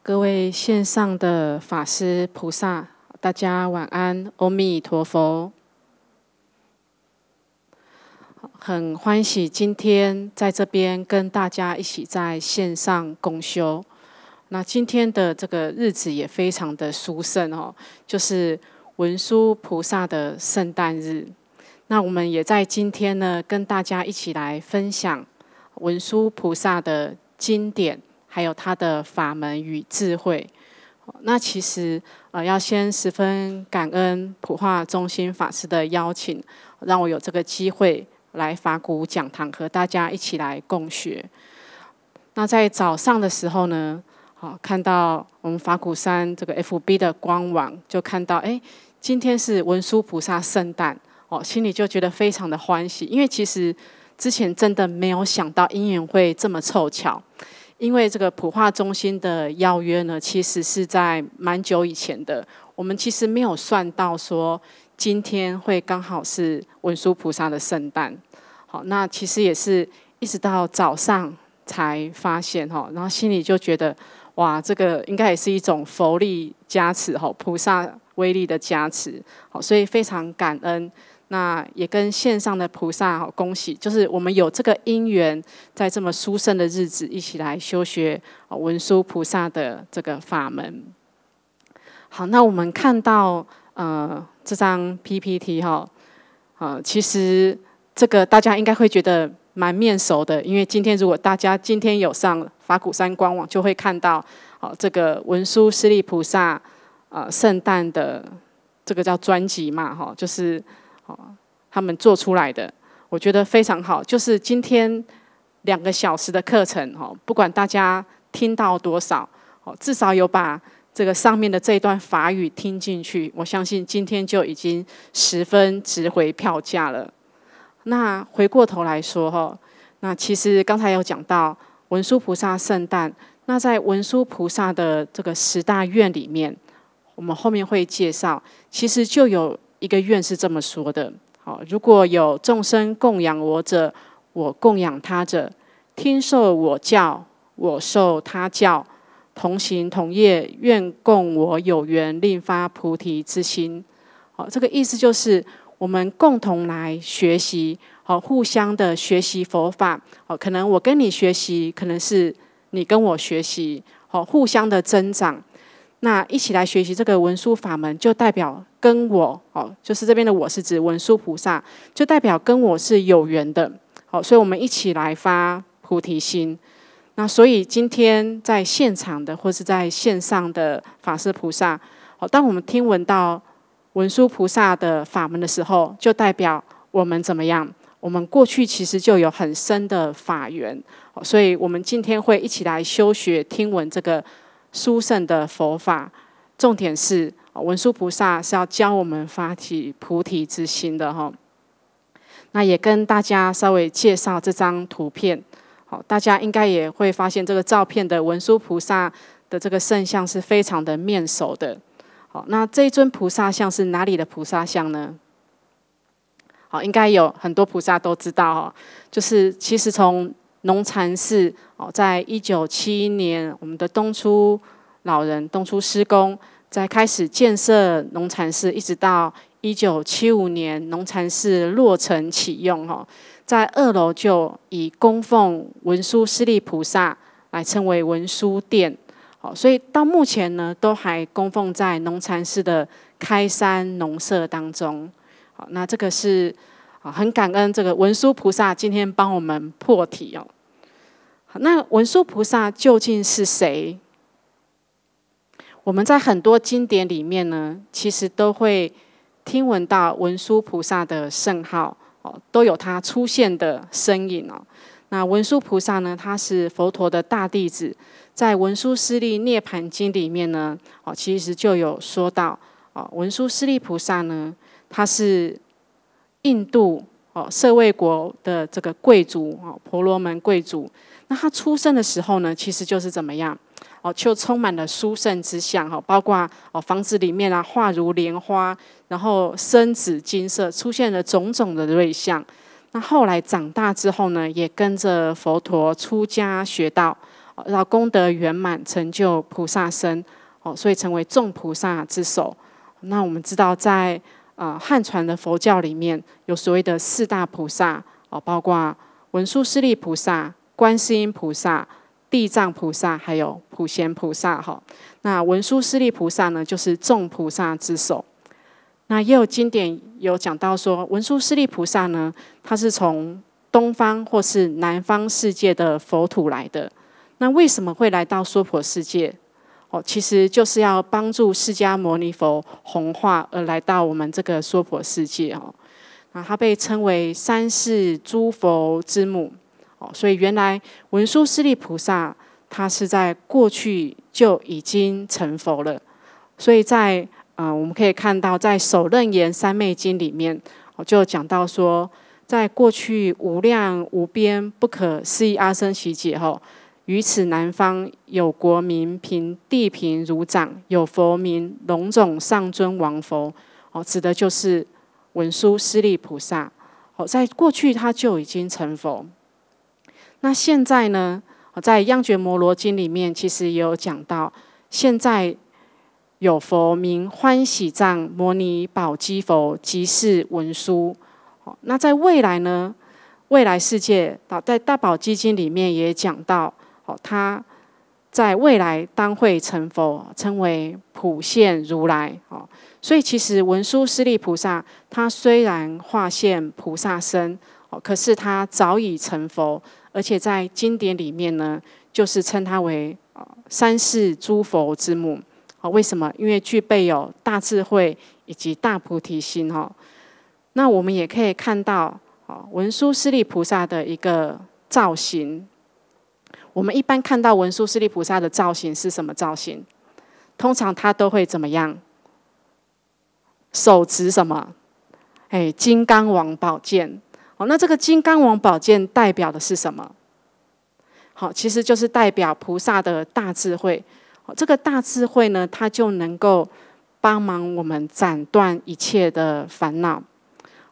各位线上的法师菩萨，大家晚安，阿弥陀佛。很欢喜今天在这边跟大家一起在线上共修。那今天的这个日子也非常的殊胜哦，就是文殊菩萨的圣诞日。那我们也在今天呢，跟大家一起来分享文殊菩萨的经典。还有他的法门与智慧。那其实呃，要先十分感恩普化中心法师的邀请，让我有这个机会来法鼓讲堂和大家一起来共学。那在早上的时候呢，好看到我们法鼓山这个 FB 的官网，就看到哎，今天是文殊菩萨圣诞，哦，心里就觉得非常的欢喜，因为其实之前真的没有想到因缘会这么凑巧。因为这个普化中心的邀约呢，其实是在蛮久以前的。我们其实没有算到说今天会刚好是文殊菩萨的圣诞。好，那其实也是一直到早上才发现哈，然后心里就觉得哇，这个应该也是一种佛力加持哈，菩萨威力的加持。好，所以非常感恩。那也跟线上的菩萨好恭喜，就是我们有这个因缘，在这么殊胜的日子一起来修学文殊菩萨的这个法门。好，那我们看到呃这张 PPT 哈，呃其实这个大家应该会觉得蛮面熟的，因为今天如果大家今天有上法鼓山官网，就会看到哦这个文殊师利菩萨呃圣诞的这个叫专辑嘛哈，就是。他们做出来的，我觉得非常好。就是今天两个小时的课程，哦，不管大家听到多少，哦，至少有把这个上面的这一段法语听进去，我相信今天就已经十分值回票价了。那回过头来说，哈，那其实刚才有讲到文殊菩萨圣诞，那在文殊菩萨的这个十大院里面，我们后面会介绍，其实就有。一个愿是这么说的：，好，如果有众生供养我者，我供养他者；听受我教，我受他教，同行同业，愿共我有缘，另发菩提之心。好，这个意思就是我们共同来学习，好，互相的学习佛法。好，可能我跟你学习，可能是你跟我学习，好，互相的增长。那一起来学习这个文殊法门，就代表跟我哦，就是这边的我是指文殊菩萨，就代表跟我是有缘的，好，所以我们一起来发菩提心。那所以今天在现场的或是在线上的法师菩萨，好，当我们听闻到文殊菩萨的法门的时候，就代表我们怎么样？我们过去其实就有很深的法缘，所以我们今天会一起来修学听闻这个。殊胜的佛法，重点是文殊菩萨是要教我们发起菩提之心的哈。那也跟大家稍微介绍这张图片，好，大家应该也会发现这个照片的文殊菩萨的这个圣像是非常的面熟的。好，那这一尊菩萨像是哪里的菩萨像呢？好，应该有很多菩萨都知道哈，就是其实从。农禅寺哦，在一九七一年，我们的东初老人东初施工，在开始建设农禅寺，一直到一九七五年，农禅寺落成启用哦，在二楼就以供奉文殊师利菩萨来称为文殊殿哦，所以到目前呢，都还供奉在农禅寺的开山农舍当中，好，那这个是。啊，很感恩这个文殊菩萨今天帮我们破题哦。那文殊菩萨究竟是谁？我们在很多经典里面呢，其实都会听闻到文殊菩萨的圣号哦，都有他出现的身影哦。那文殊菩萨呢，他是佛陀的大弟子，在《文殊师利涅盘经》里面呢，哦，其实就有说到哦，文殊师利菩萨呢，他是。印度哦，社卫国的这个贵族哦，婆罗门贵族，那他出生的时候呢，其实就是怎么样哦，就充满了殊胜之相哦，包括哦房子里面啊，画如莲花，然后身紫金色，出现了种种的瑞相。那后来长大之后呢，也跟着佛陀出家学道，后功德圆满，成就菩萨身哦，所以成为众菩萨之首。那我们知道在。啊，汉传的佛教里面有所谓的四大菩萨，哦，包括文殊师利菩萨、观世音菩萨、地藏菩萨，还有普贤菩萨。哈，那文殊师利菩萨呢，就是众菩萨之首。那也有经典有讲到说，文殊师利菩萨呢，他是从东方或是南方世界的佛土来的。那为什么会来到娑婆世界？哦，其实就是要帮助释迦牟尼佛弘化而来到我们这个娑婆世界哦，啊，他被称为三世诸佛之母哦，所以原来文殊师利菩萨他是在过去就已经成佛了，所以在呃，我们可以看到在《首楞严三昧经》里面，就讲到说，在过去无量无边不可思议阿僧祇劫后。于此南方有国民，平地平如掌，有佛名龙种上尊王佛，哦，指的就是文殊师利菩萨。哦，在过去他就已经成佛。那现在呢？在《央觉摩罗经》里面，其实也有讲到，现在有佛名欢喜藏摩尼宝积佛，即是文殊。哦，那在未来呢？未来世界啊，在《大宝积经》里面也讲到。他在未来当会成佛，称为普现如来。哦，所以其实文殊师利菩萨他虽然化现菩萨身，哦，可是他早已成佛，而且在经典里面呢，就是称他为三世诸佛之母。哦，为什么？因为具备有大智慧以及大菩提心。哦。那我们也可以看到哦文殊师利菩萨的一个造型。我们一般看到文殊师利菩萨的造型是什么造型？通常他都会怎么样？手持什么？哎，金刚王宝剑。哦，那这个金刚王宝剑代表的是什么？好，其实就是代表菩萨的大智慧。这个大智慧呢，它就能够帮忙我们斩断一切的烦恼。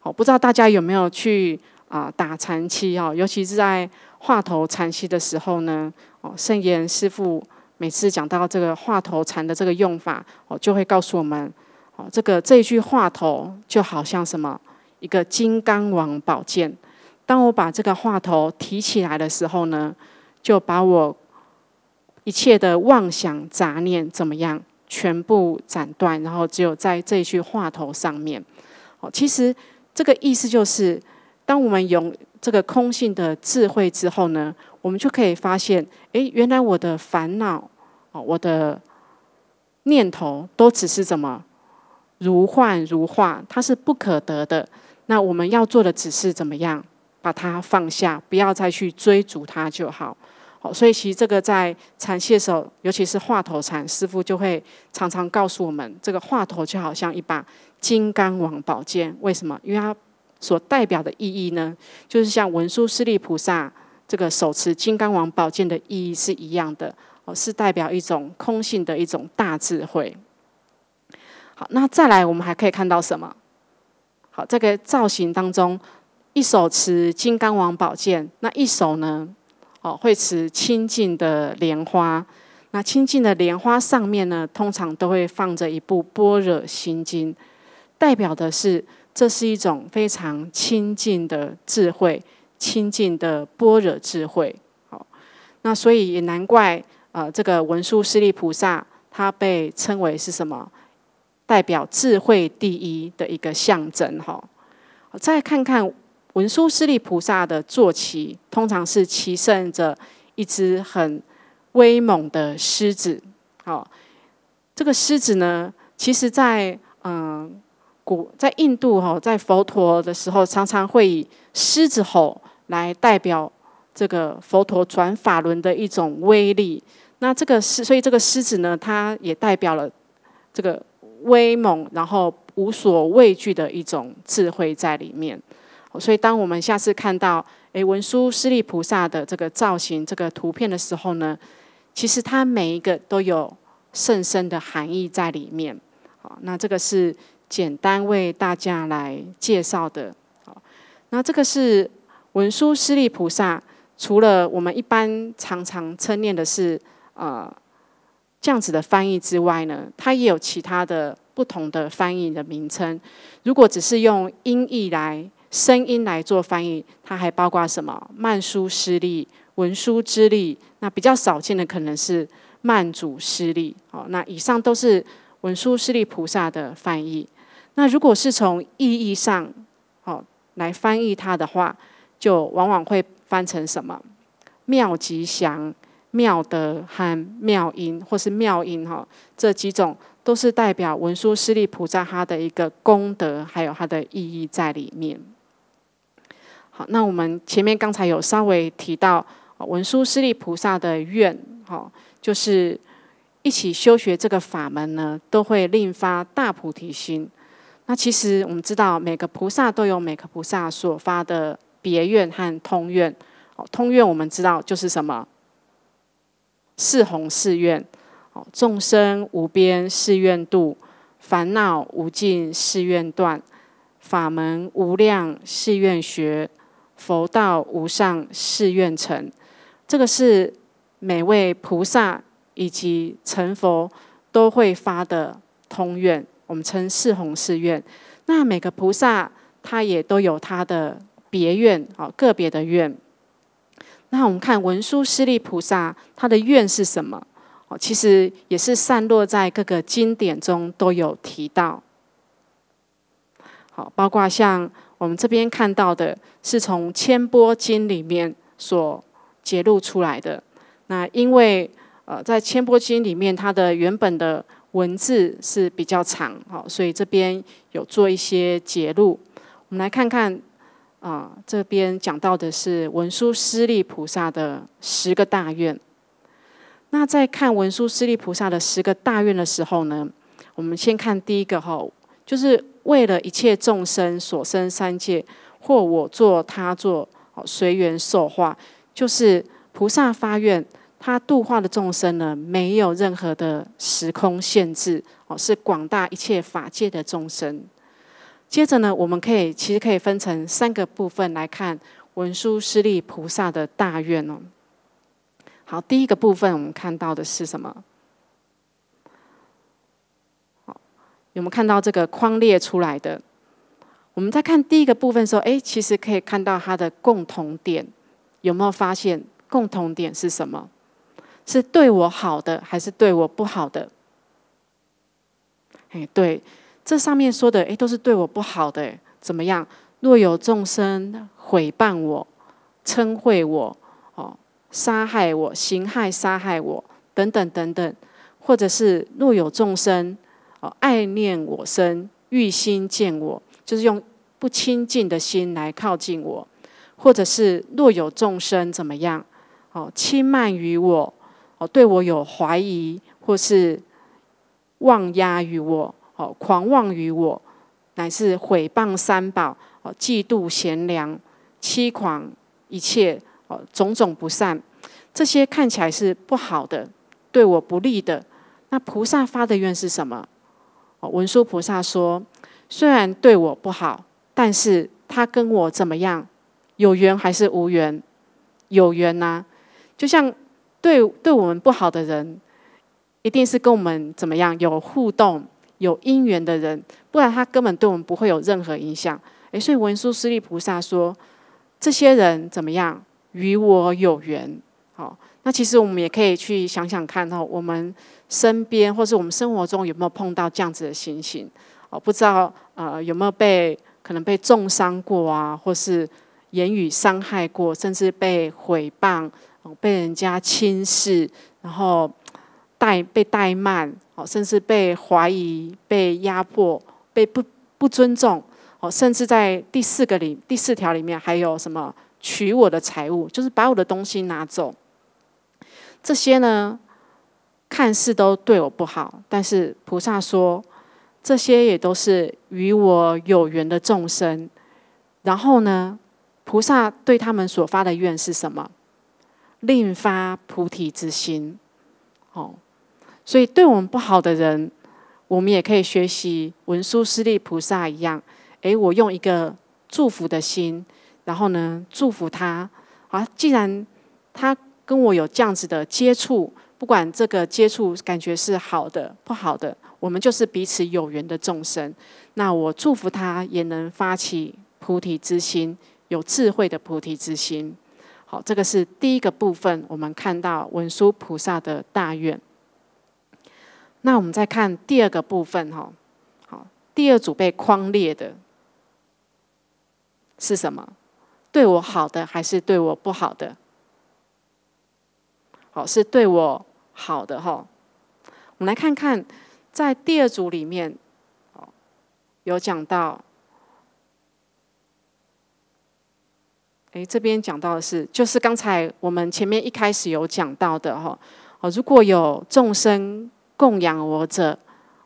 好，不知道大家有没有去啊打禅七啊？尤其是在话头禅习的时候呢，哦，圣严师父每次讲到这个话头禅的这个用法，哦，就会告诉我们，哦，这个这一句话头就好像什么一个金刚王宝剑，当我把这个话头提起来的时候呢，就把我一切的妄想杂念怎么样全部斩断，然后只有在这一句话头上面，哦，其实这个意思就是，当我们用。这个空性的智慧之后呢，我们就可以发现，哎，原来我的烦恼啊，我的念头都只是怎么如幻如化，它是不可得的。那我们要做的只是怎么样把它放下，不要再去追逐它就好。好，所以其实这个在禅修的时候，尤其是话头禅，师傅就会常常告诉我们，这个话头就好像一把金刚王宝剑，为什么？因为它所代表的意义呢，就是像文殊师利菩萨这个手持金刚王宝剑的意义是一样的哦，是代表一种空性的一种大智慧。好，那再来我们还可以看到什么？好，这个造型当中，一手持金刚王宝剑，那一手呢，哦，会持清净的莲花。那清净的莲花上面呢，通常都会放着一部般若心经，代表的是。这是一种非常清近的智慧，清近的般若智慧。好，那所以也难怪，呃，这个文殊师利菩萨他被称为是什么？代表智慧第一的一个象征。哈，再看看文殊师利菩萨的坐骑，通常是骑乘着一只很威猛的狮子。好，这个狮子呢，其实，在嗯。在印度哈，在佛陀的时候，常常会以狮子吼来代表这个佛陀转法轮的一种威力。那这个狮，所以这个狮子呢，它也代表了这个威猛，然后无所畏惧的一种智慧在里面。所以，当我们下次看到诶文殊、师利菩萨的这个造型、这个图片的时候呢，其实它每一个都有甚深的含义在里面。好，那这个是。简单为大家来介绍的，好，那这个是文殊师利菩萨。除了我们一般常常称念的是呃这样子的翻译之外呢，它也有其他的不同的翻译的名称。如果只是用音译来声音来做翻译，它还包括什么？曼殊师利、文殊之利，那比较少见的可能是曼祖师利。好，那以上都是文殊师利菩萨的翻译。那如果是从意义上，哦，来翻译它的话，就往往会翻成什么“妙吉祥”、“妙德”和“妙音”，或是“妙音”哈。这几种都是代表文殊师利菩萨他的一个功德，还有它的意义在里面。好，那我们前面刚才有稍微提到文殊师利菩萨的愿，哈，就是一起修学这个法门呢，都会另发大菩提心。那其实我们知道，每个菩萨都有每个菩萨所发的别愿和通愿。哦，通愿我们知道就是什么？四弘誓愿。哦，众生无边誓愿度，烦恼无尽誓愿断，法门无量誓愿学，佛道无上誓愿成。这个是每位菩萨以及成佛都会发的通愿。我们称四弘誓愿，那每个菩萨他也都有他的别愿，哦，个别的愿。那我们看文殊师利菩萨他的愿是什么？哦，其实也是散落在各个经典中都有提到。好，包括像我们这边看到的，是从《千波经》里面所揭露出来的。那因为呃，在《千波经》里面，它的原本的。文字是比较长，好，所以这边有做一些节录。我们来看看啊，这边讲到的是文殊师利菩萨的十个大愿。那在看文殊师利菩萨的十个大愿的时候呢，我们先看第一个吼，就是为了一切众生所生三界，或我做他做，随缘受化，就是菩萨发愿。他度化的众生呢，没有任何的时空限制哦，是广大一切法界的众生。接着呢，我们可以其实可以分成三个部分来看文殊师利菩萨的大愿哦。好，第一个部分我们看到的是什么？好，有没有看到这个框列出来的？我们在看第一个部分的时候，哎，其实可以看到它的共同点，有没有发现共同点是什么？是对我好的，还是对我不好的？哎，对，这上面说的，哎，都是对我不好的。怎么样？若有众生毁谤我、称会我、哦，杀害我、行害杀害我等等等等，或者是若有众生哦爱念我身、欲心见我，就是用不亲近的心来靠近我，或者是若有众生怎么样？哦，轻慢于我。哦，对我有怀疑，或是妄压于我，哦，狂妄于我，乃至毁谤三宝，哦，嫉妒贤良，欺狂一切，哦，种种不善，这些看起来是不好的，对我不利的。那菩萨发的愿是什么？文殊菩萨说：虽然对我不好，但是他跟我怎么样？有缘还是无缘？有缘呐，就像。对，对我们不好的人，一定是跟我们怎么样有互动、有因缘的人，不然他根本对我们不会有任何影响。诶，所以文殊师利菩萨说，这些人怎么样，与我有缘。好，那其实我们也可以去想想看哈，我们身边或是我们生活中有没有碰到这样子的情形？哦，不知道呃有没有被可能被重伤过啊，或是言语伤害过，甚至被毁谤。被人家轻视，然后怠被怠慢，哦，甚至被怀疑、被压迫、被不不尊重，哦，甚至在第四个里第四条里面还有什么取我的财物，就是把我的东西拿走。这些呢，看似都对我不好，但是菩萨说，这些也都是与我有缘的众生。然后呢，菩萨对他们所发的愿是什么？另发菩提之心，哦，所以对我们不好的人，我们也可以学习文殊师利菩萨一样，诶，我用一个祝福的心，然后呢，祝福他。啊，既然他跟我有这样子的接触，不管这个接触感觉是好的、不好的，我们就是彼此有缘的众生。那我祝福他，也能发起菩提之心，有智慧的菩提之心。好，这个是第一个部分，我们看到文殊菩萨的大愿。那我们再看第二个部分，哈，好，第二组被框列的是什么？对我好的还是对我不好的？好，是对我好的哈。我们来看看，在第二组里面，有讲到。哎，这边讲到的是，就是刚才我们前面一开始有讲到的哈，哦，如果有众生供养我者，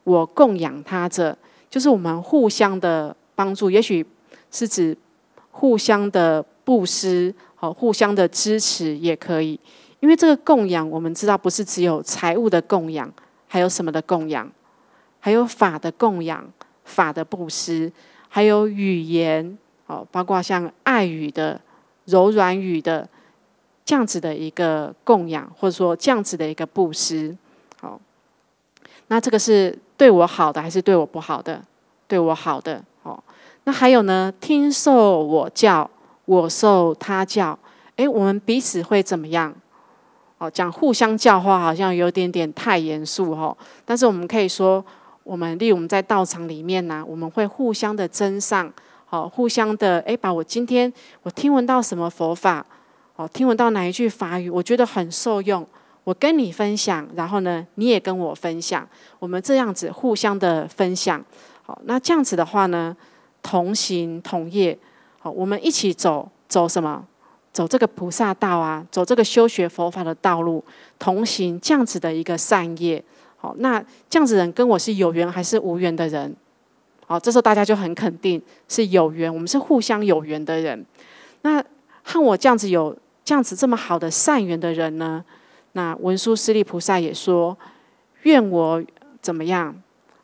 我供养他者，就是我们互相的帮助，也许是指互相的布施，哦，互相的支持也可以。因为这个供养，我们知道不是只有财物的供养，还有什么的供养，还有法的供养，法的布施，还有语言哦，包括像爱语的。柔软语的这样子的一个供养，或者说这样子的一个布施，好，那这个是对我好的还是对我不好的？对我好的，哦，那还有呢？听受我教，我受他教，哎，我们彼此会怎么样？哦，讲互相教化，好像有点点太严肃哦，但是我们可以说，我们例如我们在道场里面呢，我们会互相的增上。哦，互相的，哎，把我今天我听闻到什么佛法，哦，听闻到哪一句法语，我觉得很受用，我跟你分享，然后呢，你也跟我分享，我们这样子互相的分享，好，那这样子的话呢，同行同业，好，我们一起走走什么？走这个菩萨道啊，走这个修学佛法的道路，同行这样子的一个善业，好，那这样子人跟我是有缘还是无缘的人？好，这时候大家就很肯定是有缘，我们是互相有缘的人。那和我这样子有这样子这么好的善缘的人呢？那文殊师利菩萨也说，愿我怎么样？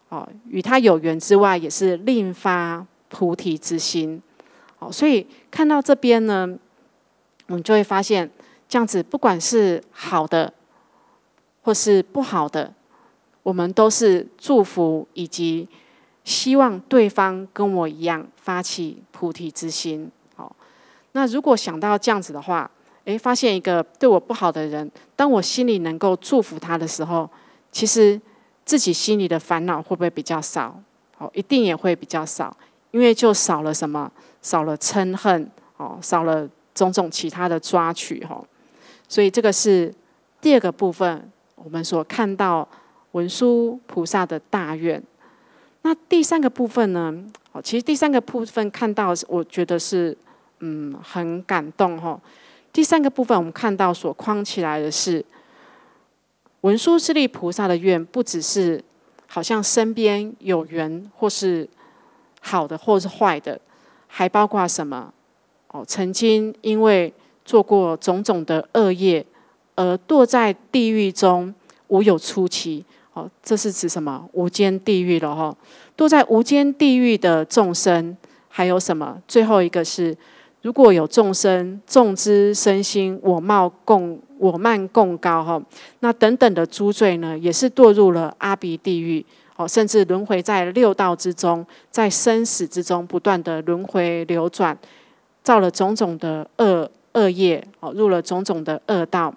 哦，与他有缘之外，也是另发菩提之心。哦，所以看到这边呢，我们就会发现，这样子不管是好的或是不好的，我们都是祝福以及。希望对方跟我一样发起菩提之心。好，那如果想到这样子的话，诶，发现一个对我不好的人，当我心里能够祝福他的时候，其实自己心里的烦恼会不会比较少？哦，一定也会比较少，因为就少了什么，少了嗔恨，哦，少了种种其他的抓取，哦，所以这个是第二个部分，我们所看到文殊菩萨的大愿。那第三个部分呢？哦，其实第三个部分看到，我觉得是嗯很感动哈。第三个部分我们看到所框起来的是文殊师利菩萨的愿，不只是好像身边有缘或是好的，或是坏的，还包括什么？哦，曾经因为做过种种的恶业而堕在地狱中，无有出期。这是指什么？无间地狱了哈，堕在无间地狱的众生，还有什么？最后一个是，如果有众生众之身心我冒共我慢共高哈，那等等的诸罪呢，也是堕入了阿鼻地狱哦，甚至轮回在六道之中，在生死之中不断的轮回流转，造了种种的恶恶业哦，入了种种的恶道，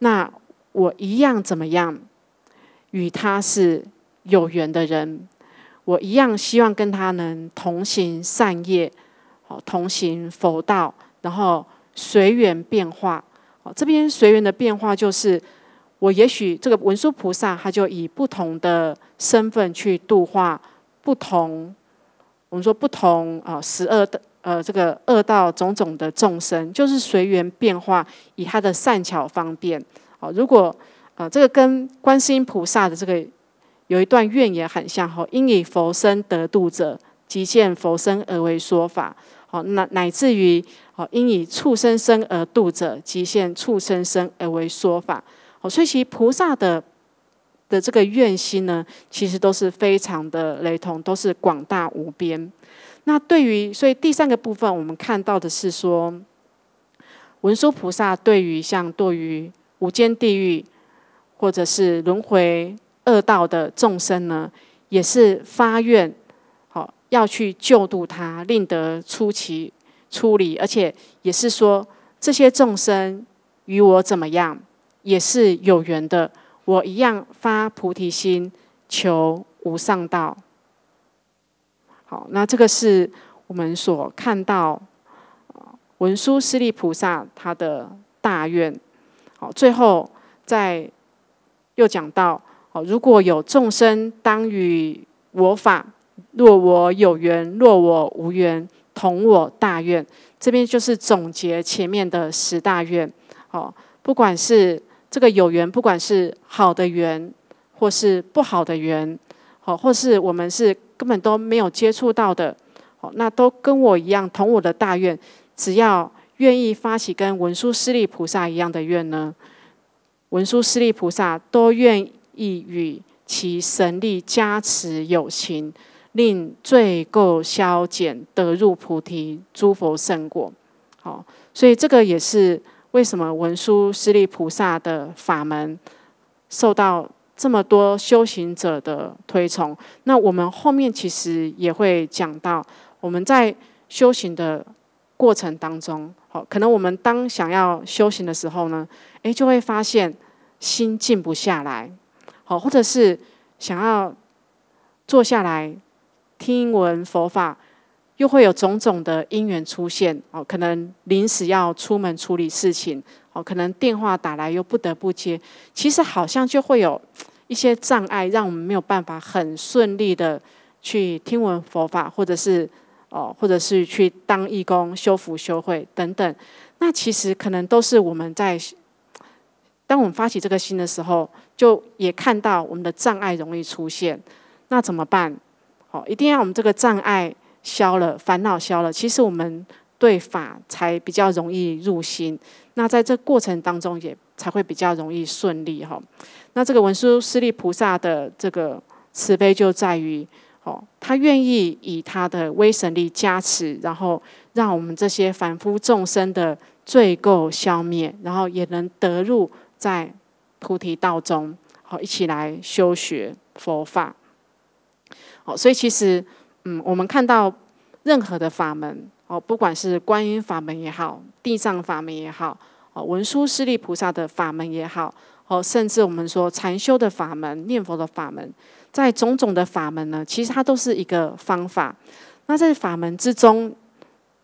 那我一样怎么样？与他是有缘的人，我一样希望跟他能同行善业，好同行佛道，然后随缘变化。好，这边随缘的变化就是，我也许这个文殊菩萨他就以不同的身份去度化不同，我们说不同啊十二的呃这个恶道种种的众生，就是随缘变化，以他的善巧方便。哦，如果。啊，这个跟观音菩萨的这个有一段怨也很像哈。因以佛身得度者，即现佛身而为说法；好，那乃至于好，因以畜生生而度者，即现畜生生而为说法。好，所以其菩萨的的这个愿心呢，其实都是非常的雷同，都是广大无边。那对于所以第三个部分，我们看到的是说，文殊菩萨对于像对于无间地狱。或者是轮回恶道的众生呢，也是发愿，好要去救度他，令得出奇出离，而且也是说这些众生与我怎么样也是有缘的，我一样发菩提心，求无上道。好，那这个是我们所看到文殊师利菩萨他的大愿。好，最后在。又讲到哦，如果有众生当与我法，若我有缘，若我无缘，同我大愿。这边就是总结前面的十大愿。哦，不管是这个有缘，不管是好的缘，或是不好的缘，哦，或是我们是根本都没有接触到的，哦，那都跟我一样同我的大愿，只要愿意发起跟文殊师利菩萨一样的愿呢。文殊师利菩萨都愿意与其神力加持有情，令罪垢消减，得入菩提诸佛圣果。好，所以这个也是为什么文殊师利菩萨的法门受到这么多修行者的推崇。那我们后面其实也会讲到，我们在修行的过程当中，好，可能我们当想要修行的时候呢，诶，就会发现。心静不下来，好，或者是想要坐下来听闻佛法，又会有种种的因缘出现。哦，可能临时要出门处理事情，哦，可能电话打来又不得不接。其实好像就会有一些障碍，让我们没有办法很顺利的去听闻佛法，或者是哦，或者是去当义工、修福、修慧等等。那其实可能都是我们在。当我们发起这个心的时候，就也看到我们的障碍容易出现，那怎么办？哦，一定要我们这个障碍消了，烦恼消了，其实我们对法才比较容易入心。那在这过程当中，也才会比较容易顺利。哈，那这个文殊师利菩萨的这个慈悲就在于，哦，他愿意以他的威神力加持，然后让我们这些凡夫众生的罪垢消灭，然后也能得入。在菩提道中，好一起来修学佛法。哦，所以其实，嗯，我们看到任何的法门，哦，不管是观音法门也好，地藏法门也好，哦，文殊、师利菩萨的法门也好，哦，甚至我们说禅修的法门、念佛的法门，在种种的法门呢，其实它都是一个方法。那在法门之中，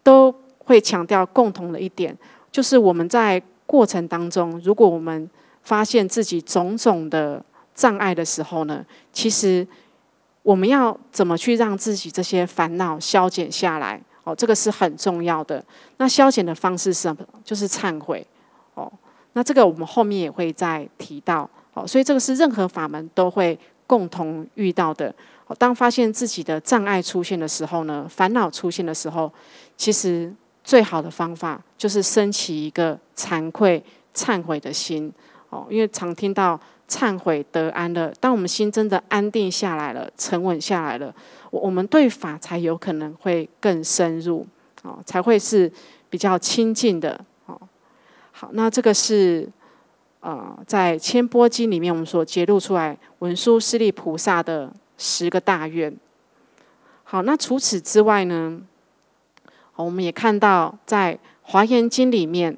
都会强调共同的一点，就是我们在。过程当中，如果我们发现自己种种的障碍的时候呢，其实我们要怎么去让自己这些烦恼消减下来？哦，这个是很重要的。那消减的方式是什么？就是忏悔。哦，那这个我们后面也会再提到。哦，所以这个是任何法门都会共同遇到的。哦，当发现自己的障碍出现的时候呢，烦恼出现的时候，其实。最好的方法就是升起一个惭愧、忏悔的心哦，因为常听到忏悔得安的，当我们心真的安定下来了、沉稳下来了，我我们对法才有可能会更深入哦，才会是比较亲近的哦。好，那这个是呃，在千波经里面我们所揭露出来文殊师利菩萨的十个大愿。好，那除此之外呢？哦，我们也看到在《华严经》里面，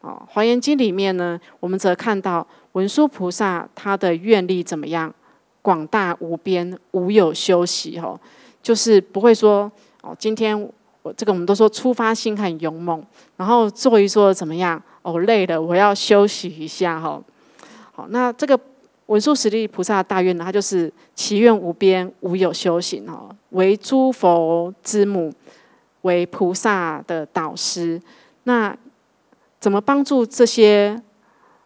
哦，《华严经》里面呢，我们则看到文殊菩萨他的愿力怎么样？广大无边，无有休息。哦，就是不会说，哦，今天我这个我们都说出发心很勇猛，然后做一做怎么样？哦，累了，我要休息一下。哈，好，那这个文殊实力菩萨大愿呢，他就是祈愿无边，无有修行。哦，为诸佛之母。为菩萨的导师，那怎么帮助这些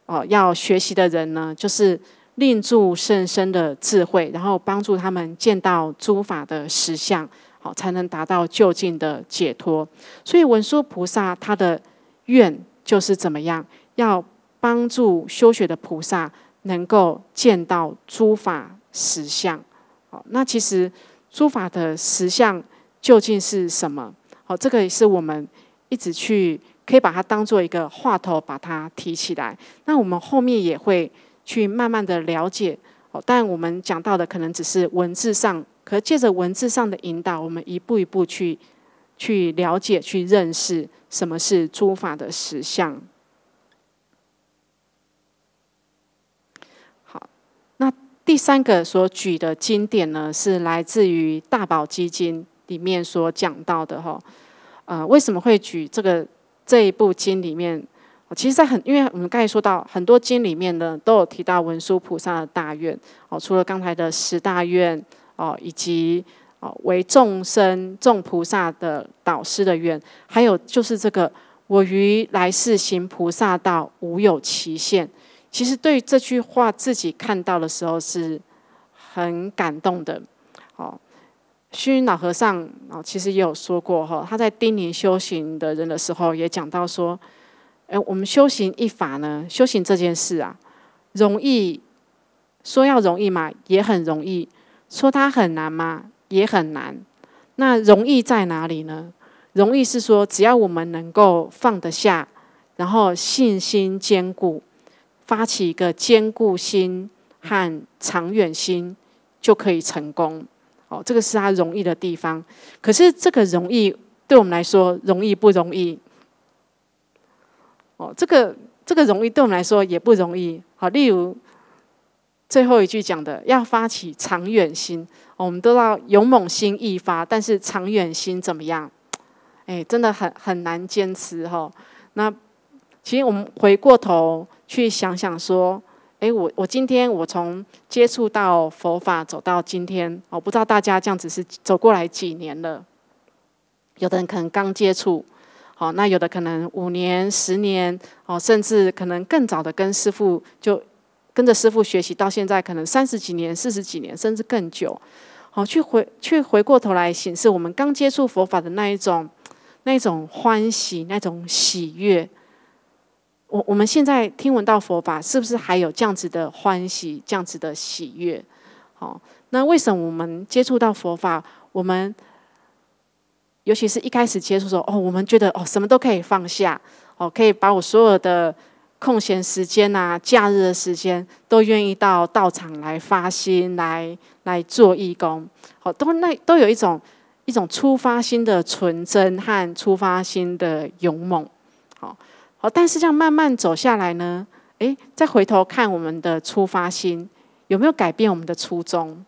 哦要学习的人呢？就是令助甚深的智慧，然后帮助他们见到诸法的实相，好才能达到就近的解脱。所以文殊菩萨他的愿就是怎么样，要帮助修学的菩萨能够见到诸法实相。好，那其实诸法的实相究竟是什么？好，这个也是我们一直去可以把它当做一个话头，把它提起来。那我们后面也会去慢慢的了解。哦，但我们讲到的可能只是文字上，可借着文字上的引导，我们一步一步去去了解、去认识什么是诸法的实相。好，那第三个所举的经典呢，是来自于《大宝基经》。里面所讲到的哈，呃，为什么会举这个这一部经里面？其实，在很因为我们刚才说到很多经里面呢，都有提到文殊菩萨的大愿哦。除了刚才的十大愿哦，以及哦为众生众菩萨的导师的愿，还有就是这个我于来世行菩萨道无有期限。其实对这句话自己看到的时候是很感动的，哦。虚云老和尚啊，其实也有说过哈，他在叮咛修行的人的时候，也讲到说，哎，我们修行一法呢，修行这件事啊，容易说要容易嘛，也很容易；说它很难嘛，也很难。那容易在哪里呢？容易是说，只要我们能够放得下，然后信心坚固，发起一个坚固心和长远心，就可以成功。哦，这个是他容易的地方，可是这个容易对我们来说容易不容易？哦，这个这个容易对我们来说也不容易。好，例如最后一句讲的，要发起长远心，我们都要勇猛心一发，但是长远心怎么样？哎，真的很很难坚持哈。那其实我们回过头去想想说。哎，我我今天我从接触到佛法走到今天，哦，不知道大家这样子是走过来几年了？有的人可能刚接触，好，那有的可能五年、十年，哦，甚至可能更早的跟师傅就跟着师傅学习，到现在可能三十几年、四十几年，甚至更久，好，去回去回过头来显示我们刚接触佛法的那一种、那一种欢喜、那种喜悦。我我们现在听闻到佛法，是不是还有这样子的欢喜，这样子的喜悦？好，那为什么我们接触到佛法，我们尤其是一开始接触的时候，哦，我们觉得哦，什么都可以放下，哦，可以把我所有的空闲时间啊、假日的时间，都愿意到道场来发心，来来做义工，哦，都那都有一种一种出发心的纯真和出发心的勇猛，好。哦，但是这样慢慢走下来呢，诶，再回头看我们的出发心有没有改变我们的初衷？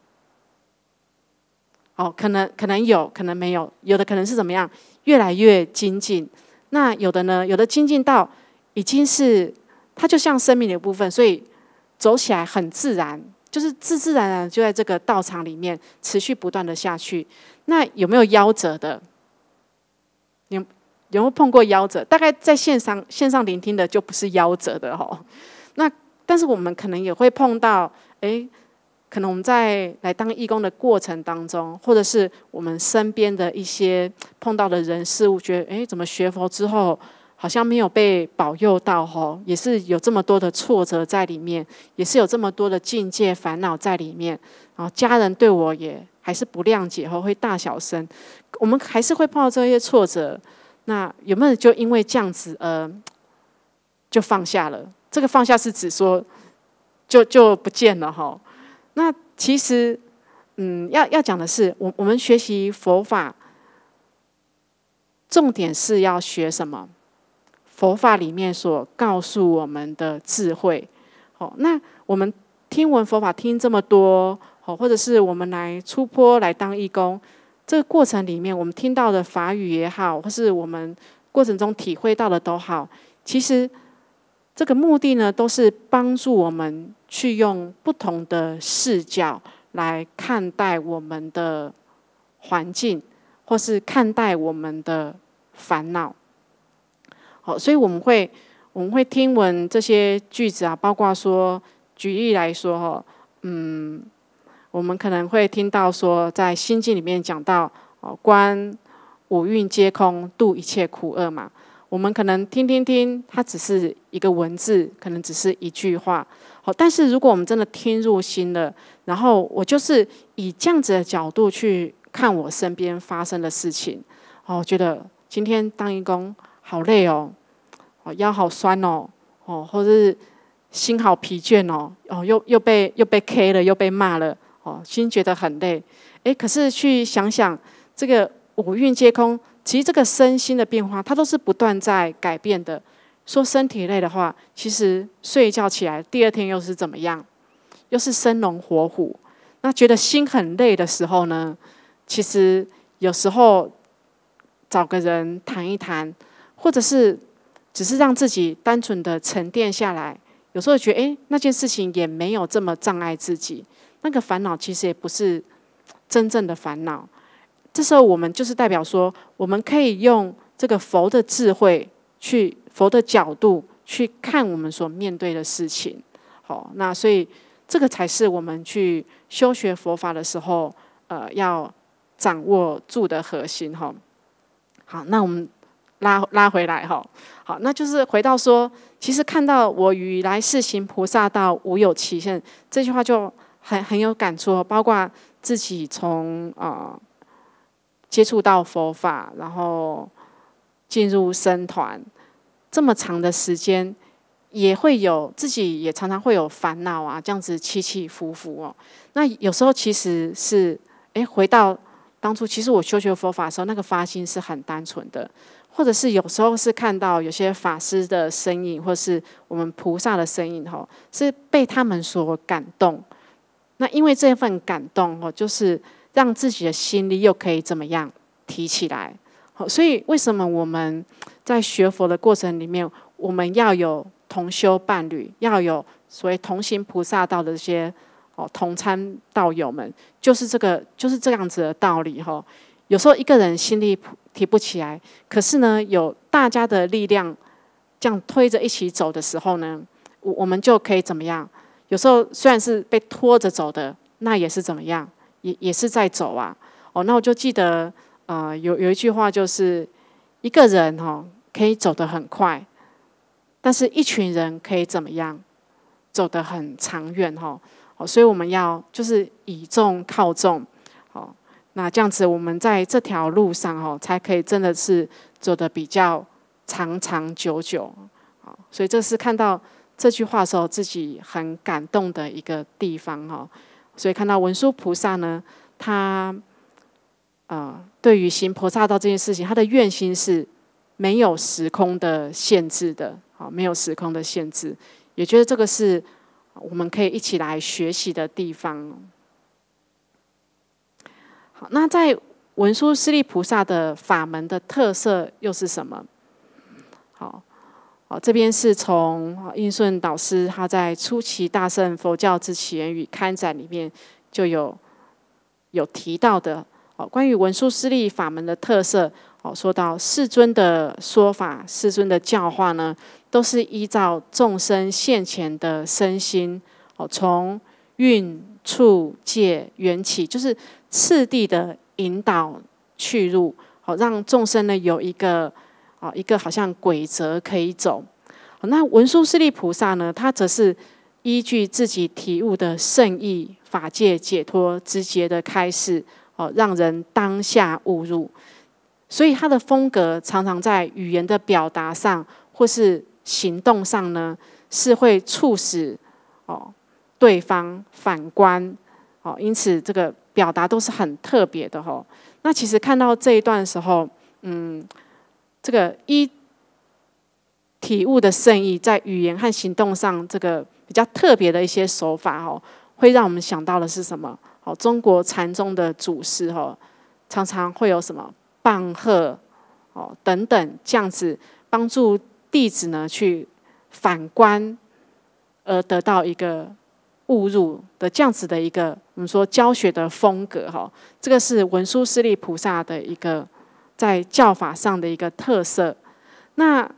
哦，可能可能有可能没有，有的可能是怎么样越来越精进，那有的呢，有的精进到已经是它就像生命的一部分，所以走起来很自然，就是自自然然就在这个道场里面持续不断的下去。那有没有夭折的？有没有碰过夭折，大概在线上线上聆听的就不是夭折的哈，那但是我们可能也会碰到，哎，可能我们在来当义工的过程当中，或者是我们身边的一些碰到的人事物，觉得哎，怎么学佛之后好像没有被保佑到哈，也是有这么多的挫折在里面，也是有这么多的境界烦恼在里面。然后家人对我也还是不谅解吼，会大小声，我们还是会碰到这些挫折。那有没有就因为这样子，呃，就放下了？这个放下是指说，就就不见了哈。那其实，嗯，要要讲的是，我我们学习佛法，重点是要学什么？佛法里面所告诉我们的智慧。好，那我们听闻佛法听这么多，好，或者是我们来出坡来当义工。这个过程里面，我们听到的法语也好，或是我们过程中体会到的都好，其实这个目的呢，都是帮助我们去用不同的视角来看待我们的环境，或是看待我们的烦恼。好，所以我们会我们会听闻这些句子啊，包括说，举例来说哈，嗯。我们可能会听到说，在《心经》里面讲到哦，观五蕴皆空，度一切苦厄嘛。我们可能听听听，它只是一个文字，可能只是一句话。好，但是如果我们真的听入心了，然后我就是以这样子的角度去看我身边发生的事情，哦，觉得今天当义工好累哦，哦腰好酸哦，哦或者是心好疲倦哦，哦又又被又被 K 了，又被骂了。哦，心觉得很累，哎，可是去想想这个五蕴皆空，其实这个身心的变化，它都是不断在改变的。说身体累的话，其实睡一觉起来，第二天又是怎么样，又是生龙活虎。那觉得心很累的时候呢，其实有时候找个人谈一谈，或者是只是让自己单纯的沉淀下来，有时候觉得，哎，那件事情也没有这么障碍自己。那个烦恼其实也不是真正的烦恼。这时候我们就是代表说，我们可以用这个佛的智慧，去佛的角度去看我们所面对的事情。好，那所以这个才是我们去修学佛法的时候，呃，要掌握住的核心哈。好，那我们拉拉回来哈。好，那就是回到说，其实看到我与来世行菩萨道无有期限这句话就。很很有感触，包括自己从呃接触到佛法，然后进入僧团这么长的时间，也会有自己也常常会有烦恼啊，这样子起起伏伏哦。那有时候其实是哎，回到当初，其实我修学佛法的时候，那个发心是很单纯的，或者是有时候是看到有些法师的身影，或是我们菩萨的身影，吼，是被他们所感动。那因为这份感动哦，就是让自己的心力又可以怎么样提起来？好，所以为什么我们在学佛的过程里面，我们要有同修伴侣，要有所谓同行菩萨道的这些哦同参道友们，就是这个，就是这样子的道理哈。有时候一个人心力提不起来，可是呢，有大家的力量这样推着一起走的时候呢，我我们就可以怎么样？有时候虽然是被拖着走的，那也是怎么样，也也是在走啊。哦，那我就记得，呃，有有一句话就是，一个人哦可以走得很快，但是一群人可以怎么样，走得很长远吼。哦，所以我们要就是以重靠重，哦，那这样子我们在这条路上哦，才可以真的是走得比较长长久久。好，所以这是看到。这句话时候，自己很感动的一个地方哦，所以看到文殊菩萨呢，他呃，对于行菩萨道这件事情，他的愿心是没有时空的限制的，好，没有时空的限制，也觉得这个是我们可以一起来学习的地方。好，那在文殊师利菩萨的法门的特色又是什么？好。哦，这边是从应顺导师他在《初期大圣佛教之起源与刊展》里面就有有提到的哦，关于文殊师利法门的特色哦，说到世尊的说法、世尊的教化呢，都是依照众生现前的身心哦，从运处、界缘起，就是次第的引导去入哦，让众生呢有一个。哦，一个好像规则可以走，那文殊师利菩萨呢？他则是依据自己体悟的圣意法界解脱之节的开示，哦，让人当下悟入。所以他的风格常常在语言的表达上，或是行动上呢，是会促使哦对方反观，哦，因此这个表达都是很特别的。哦。那其实看到这一段的时候，嗯。这个一体悟的圣意，在语言和行动上，这个比较特别的一些手法哦，会让我们想到的是什么？哦，中国禅宗的祖师哦，常常会有什么棒喝哦等等，这样子帮助弟子呢去反观，而得到一个误入的这样子的一个我们说教学的风格哈。这个是文殊师利菩萨的一个。在教法上的一个特色，那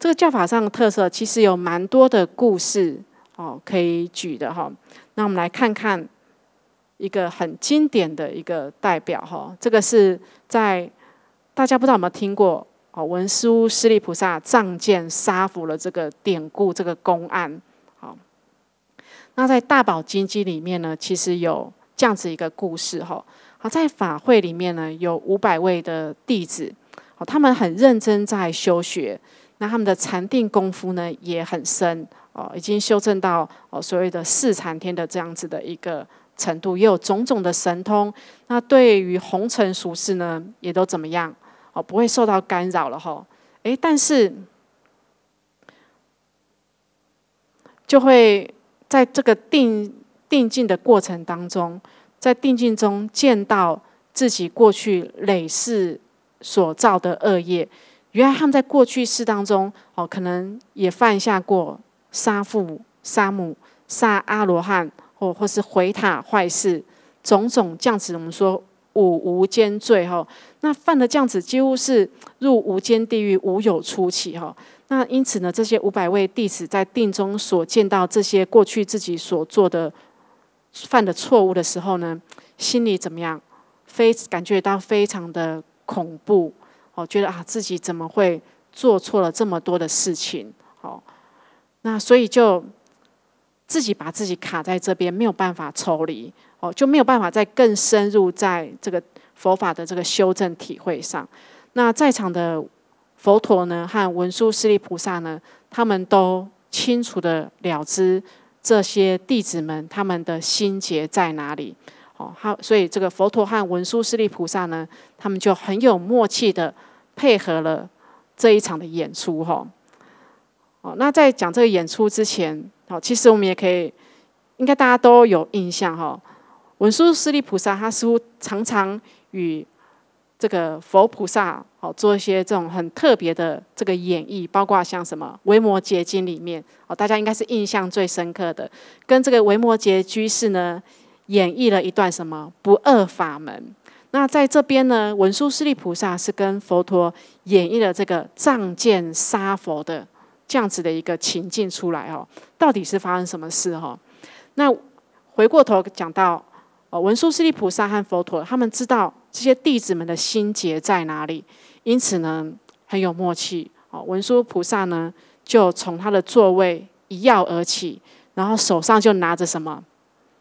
这个教法上的特色其实有蛮多的故事哦，可以举的哈。那我们来看看一个很经典的一个代表哈，这个是在大家不知道有没有听过哦，文殊师利菩萨仗剑杀佛的这个典故，这个公案。好，那在《大宝经经》里面呢，其实有这样子一个故事哈。好，在法会里面呢，有五百位的弟子，哦，他们很认真在修学，那他们的禅定功夫呢也很深，哦，已经修正到哦所谓的四禅天的这样子的一个程度，也有种种的神通。那对于红尘俗世呢，也都怎么样？哦，不会受到干扰了吼。哎，但是就会在这个定定静的过程当中。在定境中见到自己过去累世所造的恶业，原来他们在过去世当中，哦，可能也犯下过杀父母、杀母、杀阿罗汉，或或是毁塔坏事，种种降子，我们说五无间罪哈。那犯的降子几乎是入无间地狱，无有出期哈。那因此呢，这些五百位弟子在定中所见到这些过去自己所做的。犯的错误的时候呢，心里怎么样？非感觉到非常的恐怖哦，觉得啊自己怎么会做错了这么多的事情？哦？那所以就自己把自己卡在这边，没有办法抽离哦，就没有办法再更深入在这个佛法的这个修正体会上。那在场的佛陀呢，和文殊师利菩萨呢，他们都清楚的了知。这些弟子们，他们的心结在哪里？哦，好，所以这个佛陀和文殊师利菩萨呢，他们就很有默契的配合了这一场的演出哈。哦，那在讲这个演出之前，哦，其实我们也可以，应该大家都有印象哈。文殊师利菩萨他似乎常常与。这个佛菩萨哦，做一些这种很特别的这个演绎，包括像什么《维摩诘经》里面哦，大家应该是印象最深刻的，跟这个维摩诘居士呢演绎了一段什么不二法门。那在这边呢，文殊师利菩萨是跟佛陀演绎了这个仗剑杀佛的这样子的一个情境出来哦，到底是发生什么事哦？那回过头讲到哦，文殊师利菩萨和佛陀他们知道。这些弟子们的心结在哪里？因此呢，很有默契。哦，文殊菩萨呢，就从他的座位一跃而起，然后手上就拿着什么？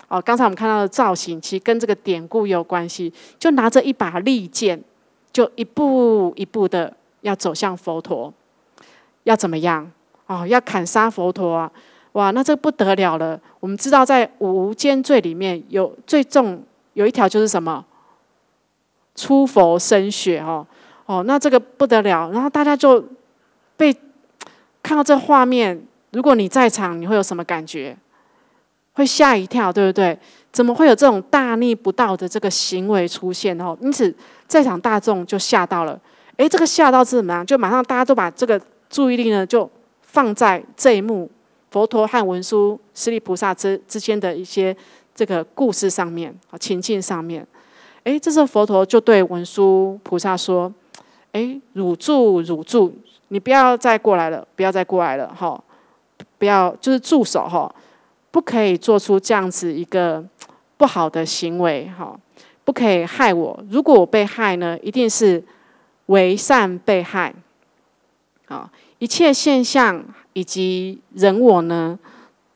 哦，刚才我们看到的造型，其实跟这个典故有关系，就拿着一把利剑，就一步一步的要走向佛陀，要怎么样？哦，要砍杀佛陀？啊！哇，那这不得了了！我们知道，在五无间罪里面有最重有一条就是什么？出佛身血哦，哦，那这个不得了。然后大家就被看到这画面，如果你在场，你会有什么感觉？会吓一跳，对不对？怎么会有这种大逆不道的这个行为出现？哦，因此在场大众就吓到了。诶，这个吓到是什么？就马上大家都把这个注意力呢，就放在这一幕佛陀和文殊、释利菩萨之之间的一些这个故事上面啊，情境上面。哎，这时候佛陀就对文殊菩萨说：“哎，汝住，汝住，你不要再过来了，不要再过来了，哈，不要就是住手，哈，不可以做出这样子一个不好的行为，哈，不可以害我。如果我被害呢，一定是为善被害。好，一切现象以及人我呢，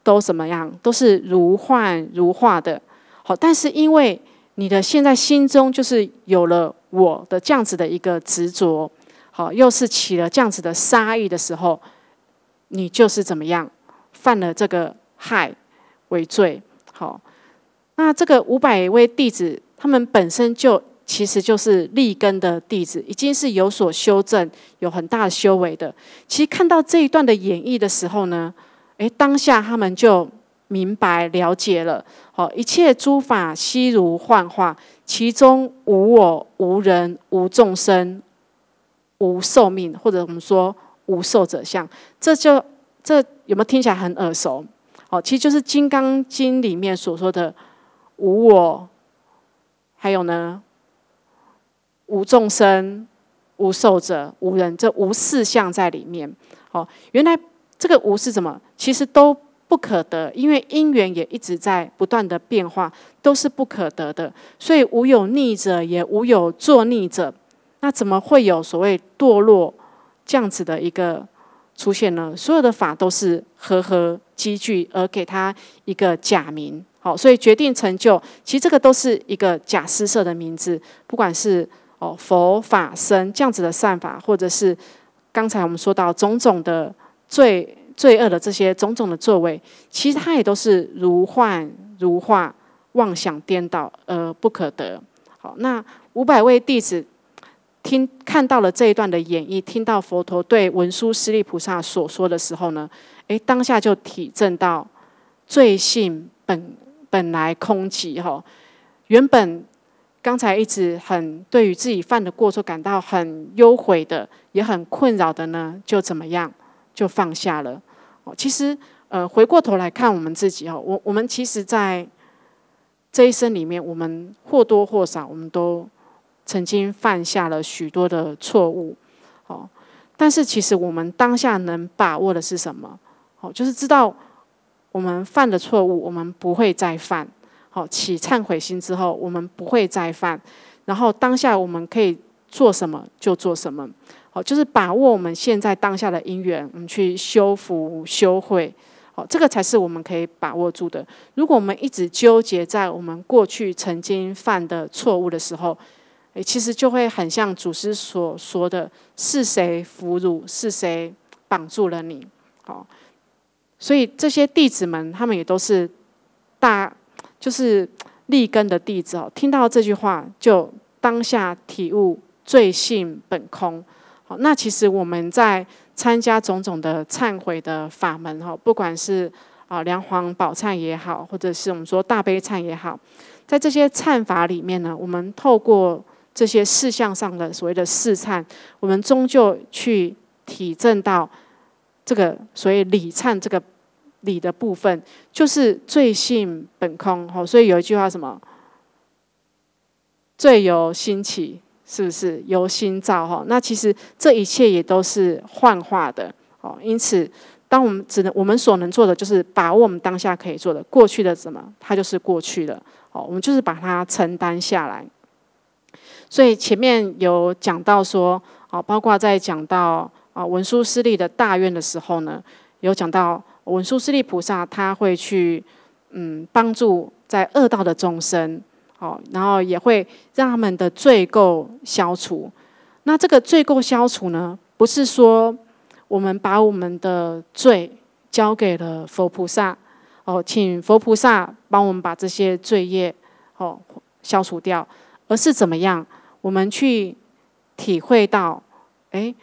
都怎么样？都是如幻如化的。好，但是因为。”你的现在心中就是有了我的这样子的一个执着，好，又是起了这样子的杀意的时候，你就是怎么样犯了这个害为罪？好，那这个五百位弟子，他们本身就其实就是立根的弟子，已经是有所修正，有很大的修为的。其实看到这一段的演绎的时候呢，诶，当下他们就。明白了解了，好一切诸法悉如幻化，其中无我无人无众生，无寿命，或者我们说无受者相，这就这有没有听起来很耳熟？哦，其实就是《金刚经》里面所说的无我，还有呢，无众生、无受者、无人，这无四相在里面。哦，原来这个无是什么？其实都。不可得，因为因缘也一直在不断的变化，都是不可得的，所以无有逆者，也无有作逆者。那怎么会有所谓堕落这样子的一个出现呢？所有的法都是和合积聚，而给他一个假名。好，所以决定成就，其实这个都是一个假施设的名字，不管是哦佛法身这样子的善法，或者是刚才我们说到种种的最。罪恶的这些种种的作为，其实它也都是如幻如化，妄想颠倒而不可得。好，那五百位弟子听看到了这一段的演绎，听到佛陀对文殊师利菩萨所说的时候呢，诶，当下就体证到罪性本本来空寂哈。原本刚才一直很对于自己犯的过错感到很忧悔的，也很困扰的呢，就怎么样，就放下了。哦，其实呃，回过头来看我们自己哦，我我们其实在这一生里面，我们或多或少，我们都曾经犯下了许多的错误。哦，但是其实我们当下能把握的是什么？哦，就是知道我们犯的错误，我们不会再犯。好，起忏悔心之后，我们不会再犯。然后当下我们可以做什么就做什么。就是把握我们现在当下的因缘，我们去修福修慧，哦，这个才是我们可以把握住的。如果我们一直纠结在我们过去曾经犯的错误的时候，诶，其实就会很像祖师所说的是谁俘虏，是谁绑住了你？哦，所以这些弟子们，他们也都是大就是立根的弟子哦。听到这句话，就当下体悟罪性本空。好，那其实我们在参加种种的忏悔的法门哈，不管是啊梁皇宝忏也好，或者是我们说大悲忏也好，在这些忏法里面呢，我们透过这些事项上的所谓的试忏，我们终究去体证到这个所谓理忏这个理的部分，就是罪性本空。所以有一句话什么？罪由心起。是不是由心造哈？那其实这一切也都是幻化的哦。因此，当我们只能我们所能做的就是把握我们当下可以做的。过去的什么，它就是过去的哦。我们就是把它承担下来。所以前面有讲到说哦，包括在讲到啊文殊师利的大愿的时候呢，有讲到文殊师利菩萨他会去嗯帮助在恶道的众生。好，然后也会让他们的罪垢消除。那这个罪垢消除呢，不是说我们把我们的罪交给了佛菩萨，哦，请佛菩萨帮我们把这些罪业哦消除掉，而是怎么样？我们去体会到，哎，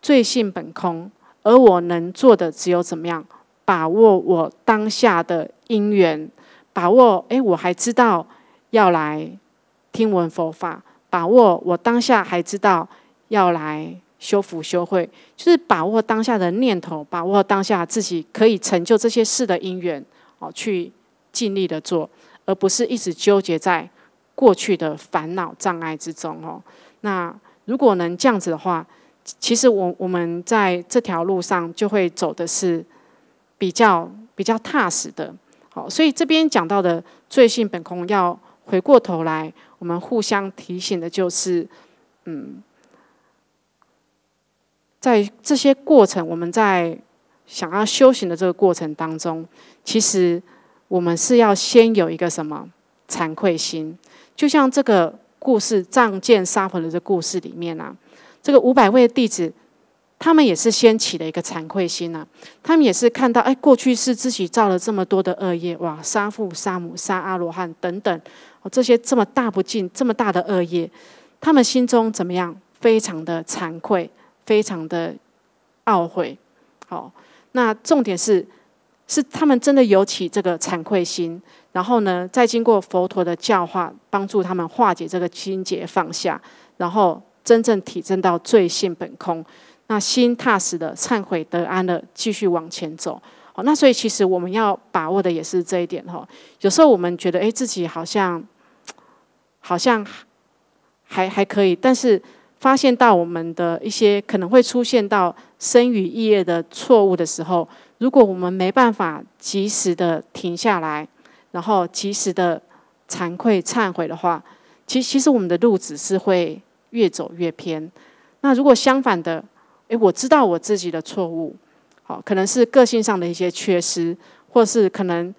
罪性本空，而我能做的只有怎么样？把握我当下的因缘，把握，哎，我还知道。要来听闻佛法，把握我当下，还知道要来修福修慧，就是把握当下的念头，把握当下自己可以成就这些事的因缘哦，去尽力的做，而不是一直纠结在过去的烦恼障碍之中哦。那如果能这样子的话，其实我我们在这条路上就会走的是比较比较踏实的。好，所以这边讲到的最性本空要。回过头来，我们互相提醒的就是，嗯，在这些过程，我们在想要修行的这个过程当中，其实我们是要先有一个什么惭愧心？就像这个故事《仗剑杀佛》的这故事里面啊，这个五百位弟子，他们也是先起了一个惭愧心啊，他们也是看到，哎，过去是自己造了这么多的恶业，哇，杀父、杀母、杀阿罗汉等等。这些这么大不敬、这么大的恶业，他们心中怎么样？非常的惭愧，非常的懊悔。好，那重点是，是他们真的有起这个惭愧心，然后呢，再经过佛陀的教化，帮助他们化解这个心结，放下，然后真正体证到罪性本空。那心踏实的，忏悔得安的，继续往前走。好，那所以其实我们要把握的也是这一点。哈，有时候我们觉得，哎，自己好像。好像还还可以，但是发现到我们的一些可能会出现到生与意业的错误的时候，如果我们没办法及时的停下来，然后及时的惭愧忏悔的话，其其实我们的路子是会越走越偏。那如果相反的，诶，我知道我自己的错误，好，可能是个性上的一些缺失，或是可能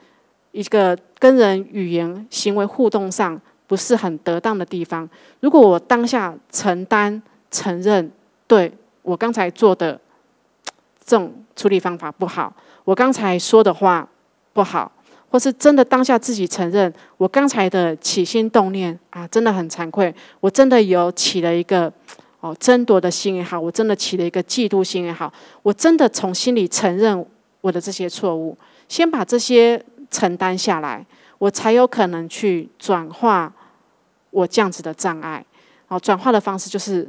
一个跟人语言行为互动上。不是很得当的地方。如果我当下承担、承认，对我刚才做的这种处理方法不好，我刚才说的话不好，或是真的当下自己承认，我刚才的起心动念啊，真的很惭愧。我真的有起了一个哦争夺的心也好，我真的起了一个嫉妒心也好，我真的从心里承认我的这些错误，先把这些承担下来。我才有可能去转化我这样子的障碍，好，转化的方式就是